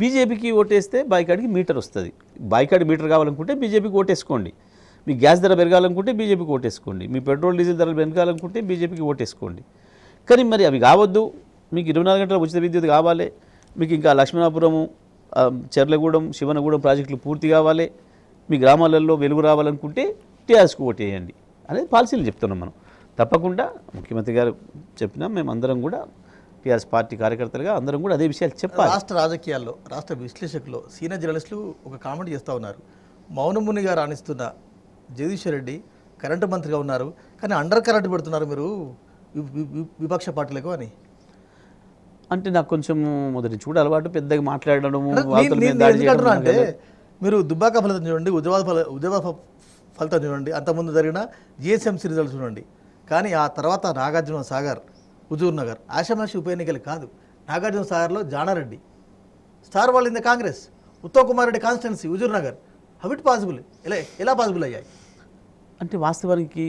బీజేపీకి ఓటేస్తే బాయికాడికి మీటర్ వస్తుంది బాయికాడి మీటర్ కావాలనుకుంటే బీజేపీకి ఓటేసుకోండి మీ గ్యాస్ ధర పెరగాలనుకుంటే బీజేపీకి ఓటేసుకోండి మీ పెట్రోల్ డీజిల్ ధరలు పెరగాలనుకుంటే బీజేపీకి ఓటేసుకోండి కానీ మరి అవి కావద్దు మీకు ఇరవై నాలుగు గంటల ఉచిత విద్యుత్ కావాలి మీకు ఇంకా లక్ష్మీనాపురము చెర్లగూడెం శివనగూడెం ప్రాజెక్టులు పూర్తి కావాలి మీ గ్రామాలలో వెలుగు రావాలనుకుంటే టీఆర్ఎస్కి ఓటేయండి అనేది పాలసీలు చెప్తున్నాం మనం తప్పకుండా ముఖ్యమంత్రి గారు చెప్పినా మేమందరం కూడా టీఆర్ఎస్ పార్టీ కార్యకర్తలుగా అందరం కూడా అదే విషయాలు చెప్పారు రాష్ట్ర రాజకీయాల్లో రాష్ట్ర విశ్లేషకులు సీనియర్ జర్నలిస్టులు ఒక కామెంట్ చేస్తూ ఉన్నారు మౌనమునిగా రాణిస్తున్న జగదీష్ రెడ్డి కరెంటు మంత్రిగా ఉన్నారు కానీ అండర్ కరెంట్ పెడుతున్నారు మీరు విపక్ష పార్టీలకు అని అంటే నాకు కొంచెం మొదటి నుంచి అలవాటు పెద్దగా మాట్లాడడం అంటే మీరు దుబ్బాక ఫలితం చూడండి ఉద్యోగ ఫల ఉద్యోగ ఫలితం చూడండి అంతకుముందు జరిగిన జిఎస్ఎంసీ రిజల్ట్ చూడండి కానీ ఆ తర్వాత నాగార్జున సాగర్ హుజూర్ నగర్ ఆషామాషి ఉప ఎన్నికలు కాదు నాగార్జున సాగర్లో జానారెడ్డి స్టార్ వాళ్ళు in the Congress Uttam Kumar Reddy constituency Huzur Nagar habit possible ఎలా ఎలా పాసిబుల్ అయ్యాయి అంటే వాస్తవానికి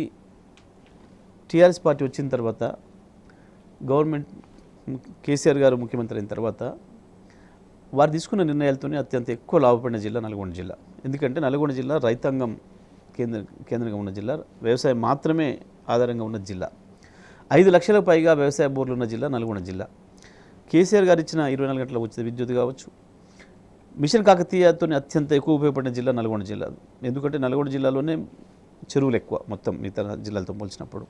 టీఆర్ఎస్ పార్టీ వచ్చిన తర్వాత గవర్నమెంట్ కేసీఆర్ గారు ముఖ్యమంత్రి అయిన తర్వాత వారు తీసుకున్న నిర్ణయాలతోనే అత్యంత ఎక్కువ లాభపడిన జిల్లా నల్గొండ జిల్లా ఎందుకంటే నల్గొండ జిల్లా రైతాంగం కేంద్ర కేంద్రంగా ఉన్న జిల్లా వ్యవసాయం మాత్రమే ఆధారంగా ఉన్న జిల్లా ఐదు లక్షలకు పైగా వ్యవసాయ బోర్లు ఉన్న జిల్లా నల్గొండ జిల్లా కేసీఆర్ గారు ఇచ్చిన ఇరవై నాలుగు గంటల ఉచిత విద్యుత్ కావచ్చు మిషన్ కాకతీయతో అత్యంత ఎక్కువ ఉపయోగపడిన జిల్లా నల్గొండ జిల్లా ఎందుకంటే నల్గొండ జిల్లాలోనే చెరువులు ఎక్కువ మొత్తం మిగతా జిల్లాలతో పోల్చినప్పుడు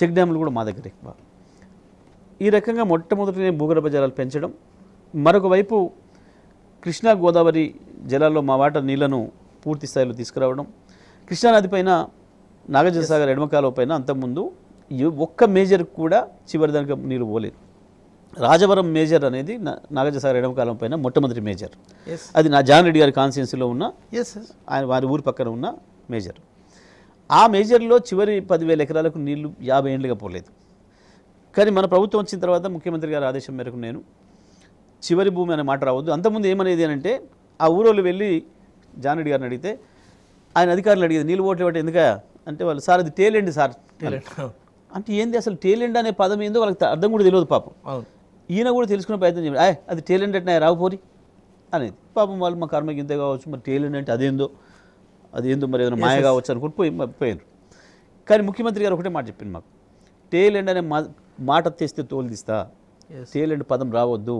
చెక్ డ్యాములు కూడా మా దగ్గర ఎక్కువ ఈ రకంగా మొట్టమొదటినే భూగర్భ జలాలు పెంచడం మరొక వైపు కృష్ణా గోదావరి జలాల్లో మా వాట నీళ్లను పూర్తి స్థాయిలో తీసుకురావడం కృష్ణానది పైన నాగజనసాగర్ ఎడమకాలువ పైన అంతకుముందు ఒక్క మేజర్ కూడా చివరి దానికి నీళ్ళు పోలేదు రాజవరం మేజర్ అనేది నాగజసాగర్ కాలం పైన మొట్టమొదటి మేజర్ అది నా జాన్ రెడ్డి గారి కాన్స్టిట్యున్సీలో ఉన్న ఆయన వారి ఊరి పక్కన ఉన్న మేజర్ ఆ మేజర్లో చివరి పదివేల ఎకరాలకు నీళ్లు యాభై ఏండ్లుగా పోలేదు కానీ మన ప్రభుత్వం వచ్చిన తర్వాత ముఖ్యమంత్రి గారి ఆదేశం మేరకు నేను చివరి భూమి అనే మాట రావద్దు అంతకుముందు ఏమనేది అంటే ఆ ఊరోళ్ళు వెళ్ళి రెడ్డి గారిని అడిగితే ఆయన అధికారులు అడిగేది నీళ్ళు ఓట్లు ఎందుక అంటే వాళ్ళు సార్ అది తేలేండి సార్ అంటే ఏంది అసలు టేలెండ్ అనే పదం ఏందో వాళ్ళకి అర్థం కూడా తెలియదు పాపం ఈయన కూడా తెలుసుకునే ప్రయత్నం చేయాలి అది టేలెంట్ అంటే రావుపోరి అనేది పాపం వాళ్ళు మా కర్మకి ఇంతే కావచ్చు మరి టేలెంట్ అంటే అదేందో అదేందో మరి ఏదైనా మాయ కావచ్చు అనుకుంటూ పోయి పోయారు కానీ ముఖ్యమంత్రి గారు ఒకటే మాట చెప్పింది మాకు టేలెండ్ అనే మాట తెస్తే తోలుదిస్తా టేలెండ్ పదం రావద్దు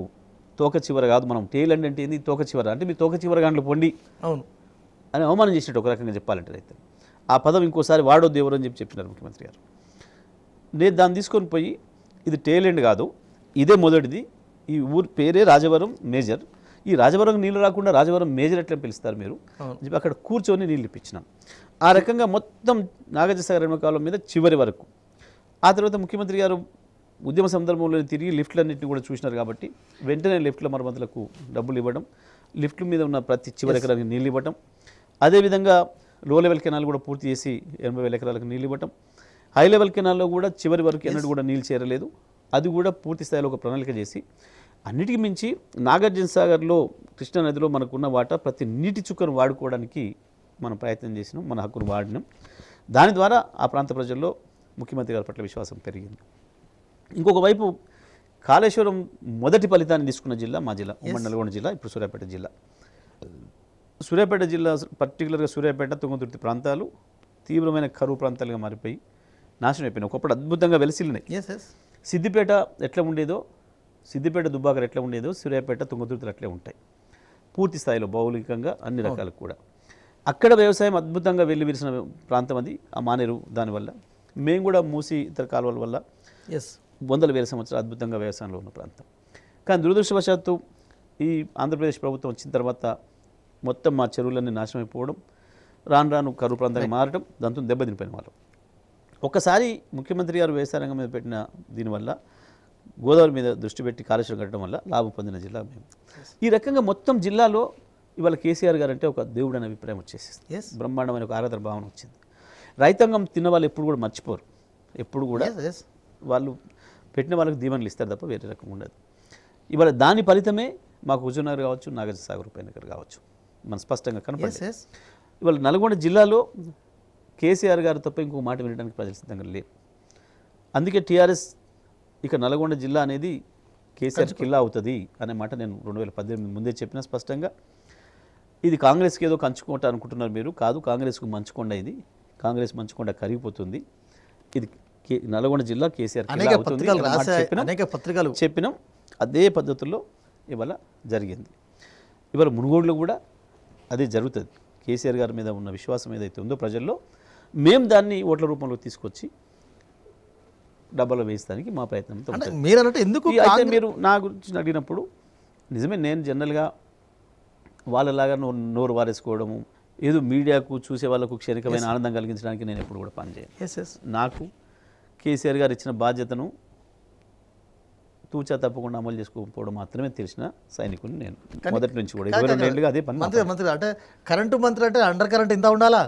తోక చివర కాదు మనం టేలెండ్ అంటే ఏంది తోక చివర అంటే మీ తోక చివర గంటలు పొండి అవును అని అవమానం చేసినట్టు ఒక రకంగా చెప్పాలంటే అయితే ఆ పదం ఇంకోసారి వాడొద్దు ఎవరు అని చెప్పి చెప్పినారు ముఖ్యమంత్రి గారు నేను దాన్ని తీసుకొని పోయి ఇది టేల్ ఎండ్ కాదు ఇదే మొదటిది ఈ ఊరు పేరే రాజవరం మేజర్ ఈ రాజవరం నీళ్ళు రాకుండా రాజవరం మేజర్ ఎట్లా పిలుస్తారు మీరు చెప్పి అక్కడ కూర్చొని నీళ్ళు ఇప్పించినాం ఆ రకంగా మొత్తం నాగజసాగర్ ఎన్నికాలం మీద చివరి వరకు ఆ తర్వాత ముఖ్యమంత్రి గారు ఉద్యమ సందర్భంలో తిరిగి లిఫ్ట్లన్నింటినీ కూడా చూసినారు కాబట్టి వెంటనే లిఫ్ట్ల మరమ్మతులకు డబ్బులు ఇవ్వడం లిఫ్ట్ల మీద ఉన్న ప్రతి చివరి ఎకరానికి నీళ్ళు ఇవ్వడం అదేవిధంగా లో లెవెల్ కెనాల్ కూడా పూర్తి చేసి ఎనభై వేల ఎకరాలకు నీళ్ళు ఇవ్వటం హై లెవెల్ కెనాల్లో కూడా చివరి వరకు ఎన్నడూ కూడా నీళ్ళు చేరలేదు అది కూడా పూర్తి స్థాయిలో ఒక ప్రణాళిక చేసి అన్నిటికి మించి నాగార్జున సాగర్లో కృష్ణానదిలో మనకున్న వాట ప్రతి నీటి చుక్కను వాడుకోవడానికి మనం ప్రయత్నం చేసినాం మన హక్కును వాడినాం దాని ద్వారా ఆ ప్రాంత ప్రజల్లో ముఖ్యమంత్రి గారి పట్ల విశ్వాసం పెరిగింది ఇంకొక వైపు కాళేశ్వరం మొదటి ఫలితాన్ని తీసుకున్న జిల్లా మా జిల్లా ఉమ్మడి నల్గొండ జిల్లా ఇప్పుడు సూర్యాపేట జిల్లా సూర్యాపేట జిల్లా పర్టికులర్గా సూర్యాపేట తుంగతుర్తి ప్రాంతాలు తీవ్రమైన కరువు ప్రాంతాలుగా మారిపోయి నాశనం అయిపోయినాయి ఒకప్పుడు అద్భుతంగా వెలిసిల్లినాయి సిద్దిపేట ఎట్లా ఉండేదో సిద్దిపేట దుబ్బాకర్ ఎట్లా ఉండేదో సూర్యాపేట తుంగతుర్తులు అట్లే ఉంటాయి పూర్తి స్థాయిలో భౌగోళికంగా అన్ని రకాలు కూడా అక్కడ వ్యవసాయం అద్భుతంగా వెళ్ళి విరిసిన ప్రాంతం అది ఆ మానేరు దానివల్ల మేము కూడా మూసి ఇతర కాలువల వల్ల ఎస్ వందల వేల సంవత్సరాలు అద్భుతంగా వ్యవసాయంలో ఉన్న ప్రాంతం కానీ దురదృష్టవశాత్తు ఈ ఆంధ్రప్రదేశ్ ప్రభుత్వం వచ్చిన తర్వాత మొత్తం మా చెరువులన్నీ నాశనమైపోవడం రాను రాను కరువు ప్రాంతానికి మారడం దాంతో దెబ్బతినిపోయిన వాళ్ళు ఒక్కసారి ముఖ్యమంత్రి గారు వ్యవసాయ రంగం మీద పెట్టిన దీనివల్ల గోదావరి మీద దృష్టి పెట్టి కాలుష్యం కట్టడం వల్ల లాభం పొందిన జిల్లా మేము ఈ రకంగా మొత్తం జిల్లాలో ఇవాళ కేసీఆర్ గారు అంటే ఒక దేవుడు అనే అభిప్రాయం వచ్చేసింది బ్రహ్మాండమైన ఒక ఆరాధన భావన వచ్చింది రైతాంగం తిన్న వాళ్ళు ఎప్పుడు కూడా మర్చిపోరు ఎప్పుడు కూడా వాళ్ళు పెట్టిన వాళ్ళకి దీవెనలు ఇస్తారు తప్ప వేరే రకంగా ఉండదు ఇవాళ దాని ఫలితమే మాకు హుజూర్నగర్ కావచ్చు నాగార్జున సాగర్ ఉపేనగర్ కావచ్చు మనం స్పష్టంగా కనపడేస్ ఇవాళ నల్గొండ జిల్లాలో కేసీఆర్ గారు తప్ప ఇంకో మాట వినడానికి ప్రజలు సిద్ధంగా లేరు అందుకే టీఆర్ఎస్ ఇక నల్గొండ జిల్లా అనేది కేసీఆర్ కిల్లా అవుతుంది అనే మాట నేను రెండు వేల పద్దెనిమిది ముందే చెప్పిన స్పష్టంగా ఇది కాంగ్రెస్కి ఏదో కంచుకుంటా అనుకుంటున్నారు మీరు కాదు కాంగ్రెస్కు మంచుకొండ ఇది కాంగ్రెస్ మంచుకొండ కరిగిపోతుంది ఇది నల్గొండ జిల్లా కేసీఆర్ అనేక పత్రికలు చెప్పినాం అదే పద్ధతుల్లో ఇవాళ జరిగింది ఇవాళ మునుగోడులో కూడా అదే జరుగుతుంది కేసీఆర్ గారి మీద ఉన్న విశ్వాసం ఏదైతే ఉందో ప్రజల్లో మేము దాన్ని ఓట్ల రూపంలో తీసుకొచ్చి డబ్బాలో వేయడానికి మా ప్రయత్నంతో మీరు అన్నట్టు ఎందుకు అయితే మీరు నా గురించి అడిగినప్పుడు నిజమే నేను జనరల్గా వాళ్ళలాగా నోరు వారేసుకోవడము ఏదో మీడియాకు చూసే వాళ్ళకు క్షణికమైన ఆనందం కలిగించడానికి నేను ఎప్పుడు కూడా పనిచేయను ఎస్ ఎస్ నాకు కేసీఆర్ గారు ఇచ్చిన బాధ్యతను తూచా తప్పకుండా అమలు చేసుకోకపోవడం మాత్రమే తెలిసిన సైనికుని నేను మొదటి నుంచి కూడా ఇరవై రెండు అదే పని మంత్రి అంటే కరెంటు మంత్రి అంటే అండర్ కరెంట్ ఇంత ఉండాలా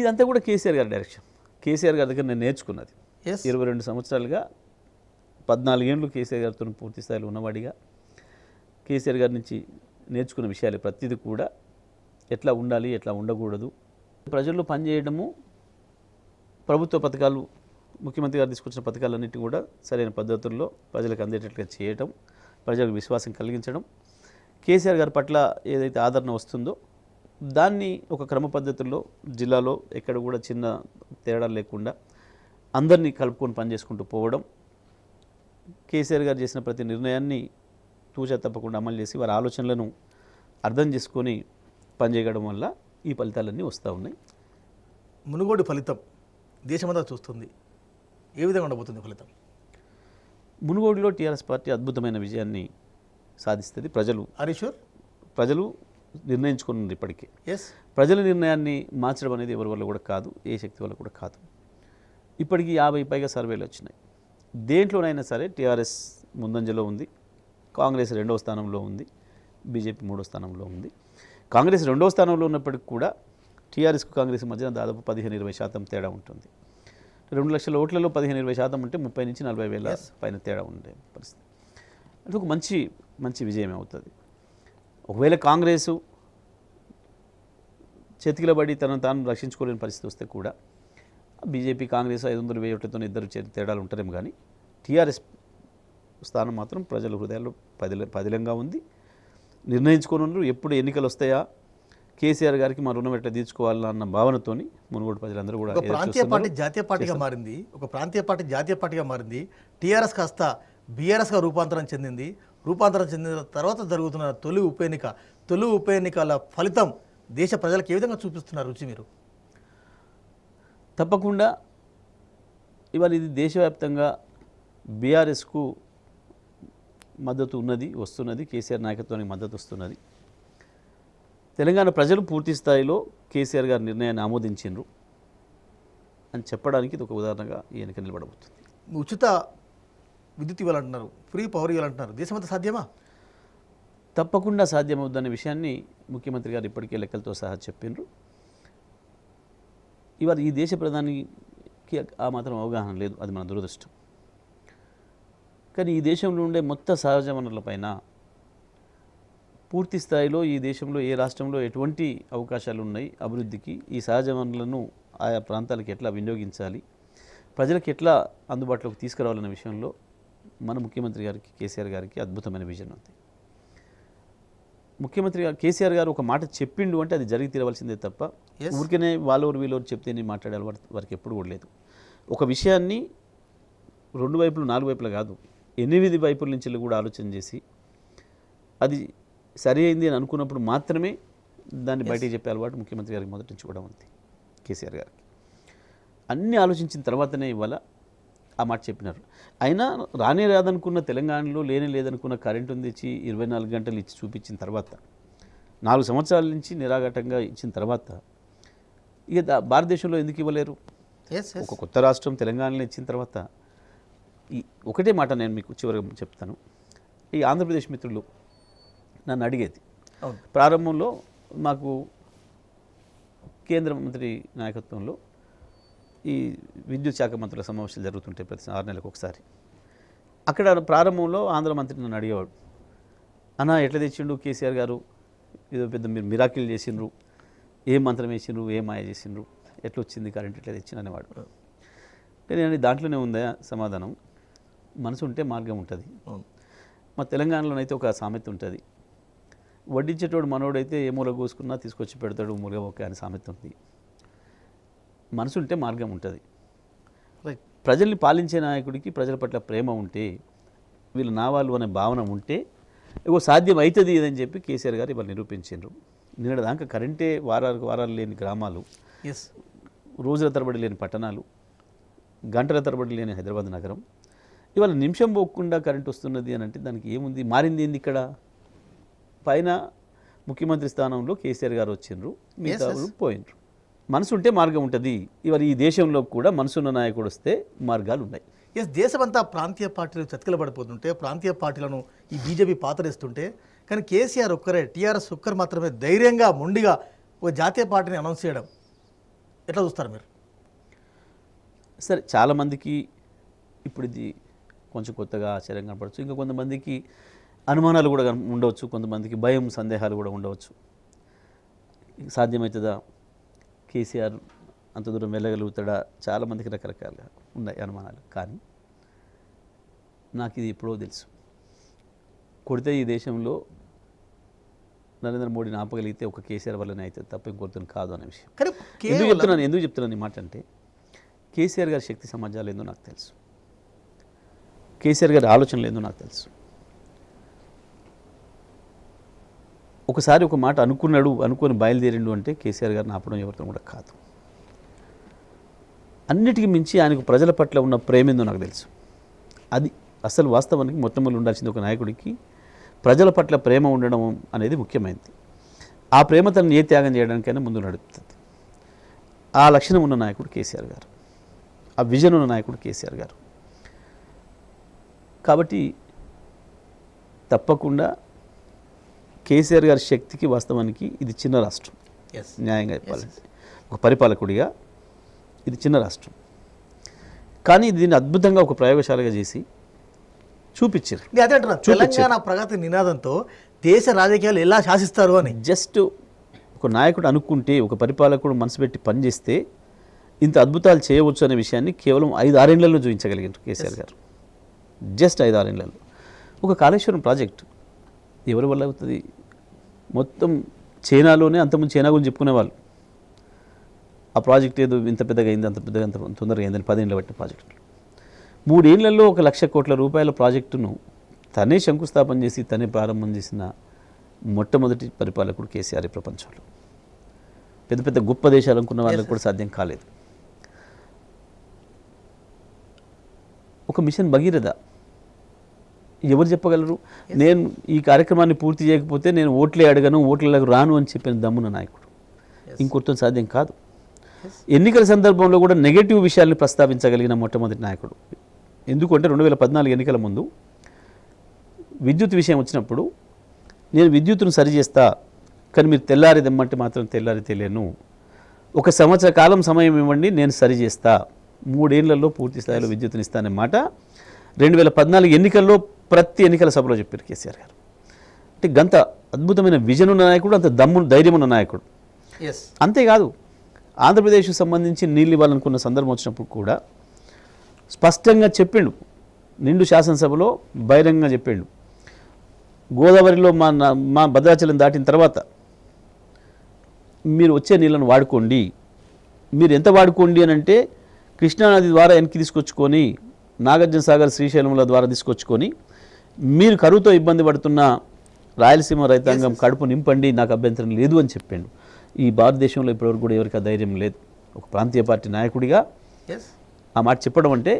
ఇదంతా కూడా కేసీఆర్ గారి డైరెక్షన్ కేసీఆర్ గారి దగ్గర నేను నేర్చుకున్నది ఇరవై రెండు సంవత్సరాలుగా పద్నాలుగేళ్ళు కేసీఆర్ గారితో పూర్తి స్థాయిలో ఉన్నవాడిగా కేసీఆర్ గారి నుంచి నేర్చుకున్న విషయాలు ప్రతిదీ కూడా ఎట్లా ఉండాలి ఎట్లా ఉండకూడదు ప్రజల్లో పనిచేయడము ప్రభుత్వ పథకాలు ముఖ్యమంత్రి గారు తీసుకొచ్చిన పథకాలన్నింటినీ కూడా సరైన పద్ధతుల్లో ప్రజలకు అందేటట్లుగా చేయటం ప్రజలకు విశ్వాసం కలిగించడం కేసీఆర్ గారి పట్ల ఏదైతే ఆదరణ వస్తుందో దాన్ని ఒక క్రమ పద్ధతుల్లో జిల్లాలో ఎక్కడ కూడా చిన్న తేడా లేకుండా అందరినీ కలుపుకొని పనిచేసుకుంటూ పోవడం కేసీఆర్ గారు చేసిన ప్రతి నిర్ణయాన్ని తూచా తప్పకుండా అమలు చేసి వారి ఆలోచనలను అర్థం చేసుకొని పనిచేయడం వల్ల ఈ ఫలితాలన్నీ వస్తూ ఉన్నాయి మునుగోడు ఫలితం దేశమంతా చూస్తుంది ఏ విధంగా ఉండబోతుంది ఫలితం మునుగోడులో టీఆర్ఎస్ పార్టీ అద్భుతమైన విజయాన్ని సాధిస్తుంది ప్రజలు హరీశ్వర్ ప్రజలు నిర్ణయించుకున్నది ఇప్పటికే ఎస్ ప్రజల నిర్ణయాన్ని మార్చడం అనేది ఎవరి వల్ల కూడా కాదు ఏ శక్తి వల్ల కూడా కాదు ఇప్పటికీ యాభై పైగా సర్వేలు వచ్చినాయి దేంట్లోనైనా సరే టీఆర్ఎస్ ముందంజలో ఉంది కాంగ్రెస్ రెండవ స్థానంలో ఉంది బీజేపీ మూడో స్థానంలో ఉంది కాంగ్రెస్ రెండవ స్థానంలో ఉన్నప్పటికి కూడా టీఆర్ఎస్కు కాంగ్రెస్ మధ్యన దాదాపు పదిహేను ఇరవై శాతం తేడా ఉంటుంది రెండు లక్షల ఓట్లలో పదిహేను ఇరవై శాతం ఉంటే ముప్పై నుంచి నలభై వేల పైన తేడా ఉండే పరిస్థితి అది ఒక మంచి మంచి విజయం అవుతుంది ఒకవేళ కాంగ్రెసు చేతికిలబడి పడి తనను తాను రక్షించుకోలేని పరిస్థితి వస్తే కూడా బీజేపీ కాంగ్రెస్ ఐదు వందల వెయ్యి ఒకటితో ఇద్దరు తేడాలు ఉంటారేమో కానీ టీఆర్ఎస్ స్థానం మాత్రం ప్రజల హృదయాల్లో పదిల పదిలంగా ఉంది ఉన్నారు ఎప్పుడు ఎన్నికలు వస్తాయా కేసీఆర్ గారికి మా రుణం ఎట్లా తీర్చుకోవాలన్న అన్న భావనతోని మునుగోడు ప్రజలందరూ కూడా ప్రాంతీయ పార్టీ జాతీయ పార్టీగా మారింది ఒక ప్రాంతీయ పార్టీ జాతీయ పార్టీగా మారింది టీఆర్ఎస్ కాస్త బీఆర్ఎస్గా రూపాంతరం చెందింది రూపాంతరం చెందిన తర్వాత జరుగుతున్న తొలి ఉప ఎన్నిక తొలి ఉప ఎన్నికల ఫలితం దేశ ప్రజలకు ఏ విధంగా చూపిస్తున్నారు రుచి మీరు తప్పకుండా ఇవాళ ఇది దేశవ్యాప్తంగా బీఆర్ఎస్కు మద్దతు ఉన్నది వస్తున్నది కేసీఆర్ నాయకత్వానికి మద్దతు వస్తున్నది తెలంగాణ ప్రజలు పూర్తి స్థాయిలో కేసీఆర్ గారి నిర్ణయాన్ని ఆమోదించిండ్రు అని చెప్పడానికి ఇది ఒక ఉదాహరణగా ఈ ఎన్నిక నిలబడబోతుంది ఉచిత విద్యుత్ ఇవ్వాలంటున్నారు ఫ్రీ పవర్ ఇవ్వాలంటున్నారు దేశమంతా సాధ్యమా తప్పకుండా సాధ్యమవుద్దన్న విషయాన్ని ముఖ్యమంత్రి గారు ఇప్పటికే లెక్కలతో సహా చెప్పిండ్రు ఇవాళ ఈ దేశ ప్రధానికి ఆ మాత్రం అవగాహన లేదు అది మన దురదృష్టం కానీ ఈ దేశంలో ఉండే మొత్తం సహజ వనరులపైన పూర్తి స్థాయిలో ఈ దేశంలో ఏ రాష్ట్రంలో ఎటువంటి అవకాశాలు ఉన్నాయి అభివృద్ధికి ఈ సహజ వనరులను ఆయా ప్రాంతాలకు ఎట్లా వినియోగించాలి ప్రజలకు ఎట్లా అందుబాటులోకి తీసుకురావాలనే విషయంలో మన ముఖ్యమంత్రి గారికి కేసీఆర్ గారికి అద్భుతమైన విజన్ ఉంది ముఖ్యమంత్రి కేసీఆర్ గారు ఒక మాట చెప్పిండు అంటే అది జరిగి తీరవలసిందే తప్ప ఊరికనే వాళ్ళోరు వీళ్ళోరు చెప్తే నేను మాట్లాడాలి వారికి ఎప్పుడు కూడా లేదు ఒక విషయాన్ని రెండు వైపులు నాలుగు వైపులు కాదు ఎనిమిది వైపుల నుంచి కూడా ఆలోచన చేసి అది సరి అయింది అని అనుకున్నప్పుడు మాత్రమే దాన్ని బయటికి చెప్పే అలవాటు ముఖ్యమంత్రి గారికి మొదటి నుంచి కూడా ఉంది కేసీఆర్ గారికి అన్నీ ఆలోచించిన తర్వాతనే ఇవాళ ఆ మాట చెప్పినారు అయినా రానే రాదనుకున్న తెలంగాణలో లేనే లేదనుకున్న కరెంటు ఇచ్చి ఇరవై నాలుగు గంటలు ఇచ్చి చూపించిన తర్వాత నాలుగు సంవత్సరాల నుంచి నిరాఘటంగా ఇచ్చిన తర్వాత ఇక భారతదేశంలో ఎందుకు ఇవ్వలేరు ఒక కొత్త రాష్ట్రం తెలంగాణలో ఇచ్చిన తర్వాత ఈ ఒకటే మాట నేను మీకు చివరిగా చెప్తాను ఈ ఆంధ్రప్రదేశ్ మిత్రులు నన్ను అడిగేది ప్రారంభంలో మాకు కేంద్ర మంత్రి నాయకత్వంలో ఈ విద్యుత్ శాఖ మంత్రుల సమావేశాలు జరుగుతుంటాయి ప్రతి ఆరు నెలలకు ఒకసారి అక్కడ ప్రారంభంలో ఆంధ్ర మంత్రి నన్ను అడిగేవాడు అన్న ఎట్లా తెచ్చిండు కేసీఆర్ గారు ఏదో పెద్ద మీరు మిరాకిల్ చేసిండ్రు ఏ మంత్రం వేసిండ్రు ఏ మాయ చేసిండ్రు ఎట్లా వచ్చింది కరెంట్ ఎట్లా తెచ్చిండు అనేవాడు కానీ దాంట్లోనే ఉందా సమాధానం మనసు ఉంటే మార్గం ఉంటుంది మా తెలంగాణలోనైతే ఒక సామెత ఉంటుంది వడ్డించేటోడు మనోడైతే ఏ మూల కోసుకున్నా తీసుకొచ్చి పెడతాడు మూలగా ఒక అని సామెత ఉంది మనసు ఉంటే మార్గం ఉంటుంది ప్రజల్ని పాలించే నాయకుడికి ప్రజల పట్ల ప్రేమ ఉంటే వీళ్ళు నా వాళ్ళు అనే భావన ఉంటే ఇవో సాధ్యం అవుతుంది ఇదని చెప్పి కేసీఆర్ గారు ఇవాళ నిరూపించారు నిన్నటి దాకా కరెంటే వారాలకు వారాలు లేని గ్రామాలు ఎస్ రోజుల తరబడి లేని పట్టణాలు గంటల తరబడి లేని హైదరాబాద్ నగరం ఇవాళ నిమిషం పోకుండా కరెంట్ వస్తున్నది అని అంటే దానికి ఏముంది మారింది ఏంది ఇక్కడ పైన ముఖ్యమంత్రి స్థానంలో కేసీఆర్ గారు వచ్చిండ్రు మిగతా పోయినరు మనసు ఉంటే మార్గం ఉంటుంది ఇవాళ ఈ దేశంలో కూడా మనసున్న నాయకుడు వస్తే మార్గాలు ఉన్నాయి ఎస్ దేశమంతా ప్రాంతీయ పార్టీలు చతికిలబడిపోతుంటే ప్రాంతీయ పార్టీలను ఈ బీజేపీ పాతరేస్తుంటే కానీ కేసీఆర్ ఒక్కరే టీఆర్ఎస్ ఒక్కరు మాత్రమే ధైర్యంగా మొండిగా ఒక జాతీయ పార్టీని అనౌన్స్ చేయడం ఎట్లా చూస్తారు మీరు సరే చాలామందికి ఇప్పుడు ఇది కొంచెం కొత్తగా ఆశ్చర్యం కనపడచ్చు ఇంకా కొంతమందికి అనుమానాలు కూడా ఉండవచ్చు కొంతమందికి భయం సందేహాలు కూడా ఉండవచ్చు సాధ్యమవుతుందా కేసీఆర్ అంత దూరం వెళ్ళగలుగుతాడా చాలామందికి రకరకాలుగా ఉన్నాయి అనుమానాలు కానీ నాకు ఇది ఎప్పుడో తెలుసు కొడితే ఈ దేశంలో నరేంద్ర మోడీని ఆపగలిగితే ఒక కేసీఆర్ వల్లనే అయితే తప్ప ఇంకొకరిని కాదు అనే విషయం ఎందుకు చెప్తున్నాను ఎందుకు చెప్తున్నాను ఈ మాట అంటే కేసీఆర్ గారి శక్తి సమాజాలు ఏందో నాకు తెలుసు కేసీఆర్ గారి ఆలోచనలు ఏందో నాకు తెలుసు ఒకసారి ఒక మాట అనుకున్నాడు అనుకొని బయలుదేరిండు అంటే కేసీఆర్ గారిని ఆపడం ఎవరితో కూడా కాదు అన్నిటికీ మించి ఆయనకు ప్రజల పట్ల ఉన్న ప్రేమేందో నాకు తెలుసు అది అసలు వాస్తవానికి మొట్టమొదటి ఉండాల్సింది ఒక నాయకుడికి ప్రజల పట్ల ప్రేమ ఉండడం అనేది ముఖ్యమైనది ఆ ప్రేమ తనని ఏ త్యాగం చేయడానికైనా ముందు నడుపుతుంది ఆ లక్షణం ఉన్న నాయకుడు కేసీఆర్ గారు ఆ విజన్ ఉన్న నాయకుడు కేసీఆర్ గారు కాబట్టి తప్పకుండా కేసీఆర్ గారి శక్తికి వాస్తవానికి ఇది చిన్న రాష్ట్రం న్యాయంగా చెప్పాలంటే ఒక పరిపాలకుడిగా ఇది చిన్న రాష్ట్రం కానీ దీన్ని అద్భుతంగా ఒక ప్రయోగశాలగా చేసి చూపించారు తెలంగాణ ప్రగతి నినాదంతో దేశ రాజకీయాలు ఎలా శాసిస్తారు అని జస్ట్ ఒక నాయకుడు అనుకుంటే ఒక పరిపాలకుడు మనసు పెట్టి పనిచేస్తే ఇంత అద్భుతాలు చేయవచ్చు అనే విషయాన్ని కేవలం ఐదు ఆరేళ్లలో చూపించగలిగారు కేసీఆర్ గారు జస్ట్ ఐదు ఆరేళ్లలో ఒక కాళేశ్వరం ప్రాజెక్టు ఎవరి వల్ల అవుతుంది మొత్తం చైనాలోనే అంతకుముందు చైనా గురించి చెప్పుకునేవాళ్ళు ఆ ప్రాజెక్ట్ ఏదో ఇంత పెద్దగా అయింది అంత పెద్దగా అంత తొందరగా అయిందని పదేళ్ళు పట్టిన ప్రాజెక్టు మూడేళ్లలో ఒక లక్ష కోట్ల రూపాయల ప్రాజెక్టును తనే శంకుస్థాపన చేసి తనే ప్రారంభం చేసిన మొట్టమొదటి పరిపాలకుడు కేసీఆర్ ప్రపంచంలో పెద్ద పెద్ద గొప్ప దేశాలు అనుకున్న వాళ్ళకి కూడా సాధ్యం కాలేదు ఒక మిషన్ భగీరథ ఎవరు చెప్పగలరు నేను ఈ కార్యక్రమాన్ని పూర్తి చేయకపోతే నేను ఓట్లే అడగను ఓట్లకు రాను అని చెప్పిన దమ్మున నాయకుడు ఇంకొకరితో సాధ్యం కాదు ఎన్నికల సందర్భంలో కూడా నెగటివ్ విషయాల్ని ప్రస్తావించగలిగిన మొట్టమొదటి నాయకుడు ఎందుకంటే రెండు వేల పద్నాలుగు ఎన్నికల ముందు విద్యుత్ విషయం వచ్చినప్పుడు నేను విద్యుత్ను సరిచేస్తా కానీ మీరు తెల్లారి దమ్మంటే మాత్రం తెల్లారి తెలియను ఒక సంవత్సర కాలం సమయం ఇవ్వండి నేను సరిచేస్తా మూడేళ్లలో పూర్తి స్థాయిలో విద్యుత్ని ఇస్తానే రెండు వేల పద్నాలుగు ఎన్నికల్లో ప్రతి ఎన్నికల సభలో చెప్పారు కేసీఆర్ గారు అంటే గంత అద్భుతమైన విజన్ ఉన్న నాయకుడు అంత దమ్ము ధైర్యం ఉన్న నాయకుడు ఎస్ అంతేకాదు ఆంధ్రప్రదేశ్కు సంబంధించి నీళ్ళు ఇవ్వాలనుకున్న సందర్భం వచ్చినప్పుడు కూడా స్పష్టంగా చెప్పిండు నిండు శాసనసభలో బహిరంగంగా చెప్పిండు గోదావరిలో మా మా భద్రాచలం దాటిన తర్వాత మీరు వచ్చే నీళ్ళను వాడుకోండి మీరు ఎంత వాడుకోండి అని అంటే కృష్ణానది ద్వారా వెనక్కి తీసుకొచ్చుకొని నాగార్జున సాగర్ ద్వారా తీసుకొచ్చుకొని మీరు కరువుతో ఇబ్బంది పడుతున్న రాయలసీమ రైతాంగం కడుపు నింపండి నాకు అభ్యంతరం లేదు అని చెప్పాడు ఈ భారతదేశంలో ఇప్పటివరకు కూడా ఎవరికి ధైర్యం లేదు ఒక ప్రాంతీయ పార్టీ నాయకుడిగా ఆ మాట చెప్పడం అంటే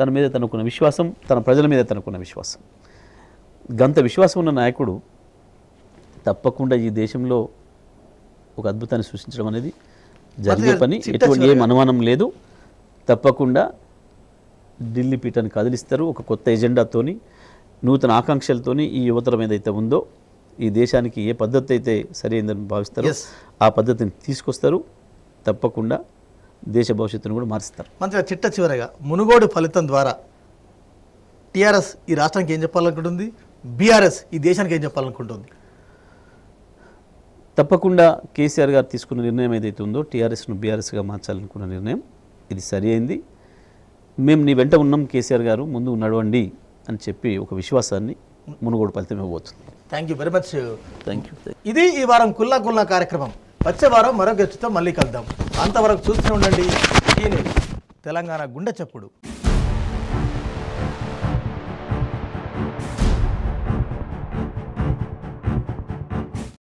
తన మీద తనకున్న విశ్వాసం తన ప్రజల మీద తనకున్న విశ్వాసం గంత విశ్వాసం ఉన్న నాయకుడు తప్పకుండా ఈ దేశంలో ఒక అద్భుతాన్ని సృష్టించడం అనేది జరిగే పని ఎటువంటి ఏం అనుమానం లేదు తప్పకుండా ఢిల్లీ పీఠాన్ని కదిలిస్తారు ఒక కొత్త ఎజెండాతోని నూతన ఆకాంక్షలతోని ఈ యువతరం ఏదైతే ఉందో ఈ దేశానికి ఏ పద్ధతి అయితే అయిందని భావిస్తారో ఆ పద్ధతిని తీసుకొస్తారు తప్పకుండా దేశ భవిష్యత్తును కూడా మారుస్తారు మంత్రి చిట్ట చివరగా మునుగోడు ఫలితం ద్వారా టీఆర్ఎస్ ఈ రాష్ట్రానికి ఏం చెప్పాలనుకుంటుంది బీఆర్ఎస్ ఈ దేశానికి ఏం చెప్పాలనుకుంటుంది తప్పకుండా కేసీఆర్ గారు తీసుకున్న నిర్ణయం ఏదైతే ఉందో టీఆర్ఎస్ను బీఆర్ఎస్గా మార్చాలనుకున్న నిర్ణయం ఇది సరి అయింది మేము నీ వెంట ఉన్నాం కేసీఆర్ గారు ముందు నడవండి అని చెప్పి ఒక విశ్వాసాన్ని మునుగోడు ఫలితం ఇవ్వబోతుంది thank you very much thank you ఇది ఈ వారం కుల్లా కుల్లా కార్యక్రమం వచ్చే వారం మరో గెస్ట్తో మళ్ళీ కలుద్దాం అంతవరకు చూస్తూ ఉండండి తెలంగాణ గుండె చప్పుడు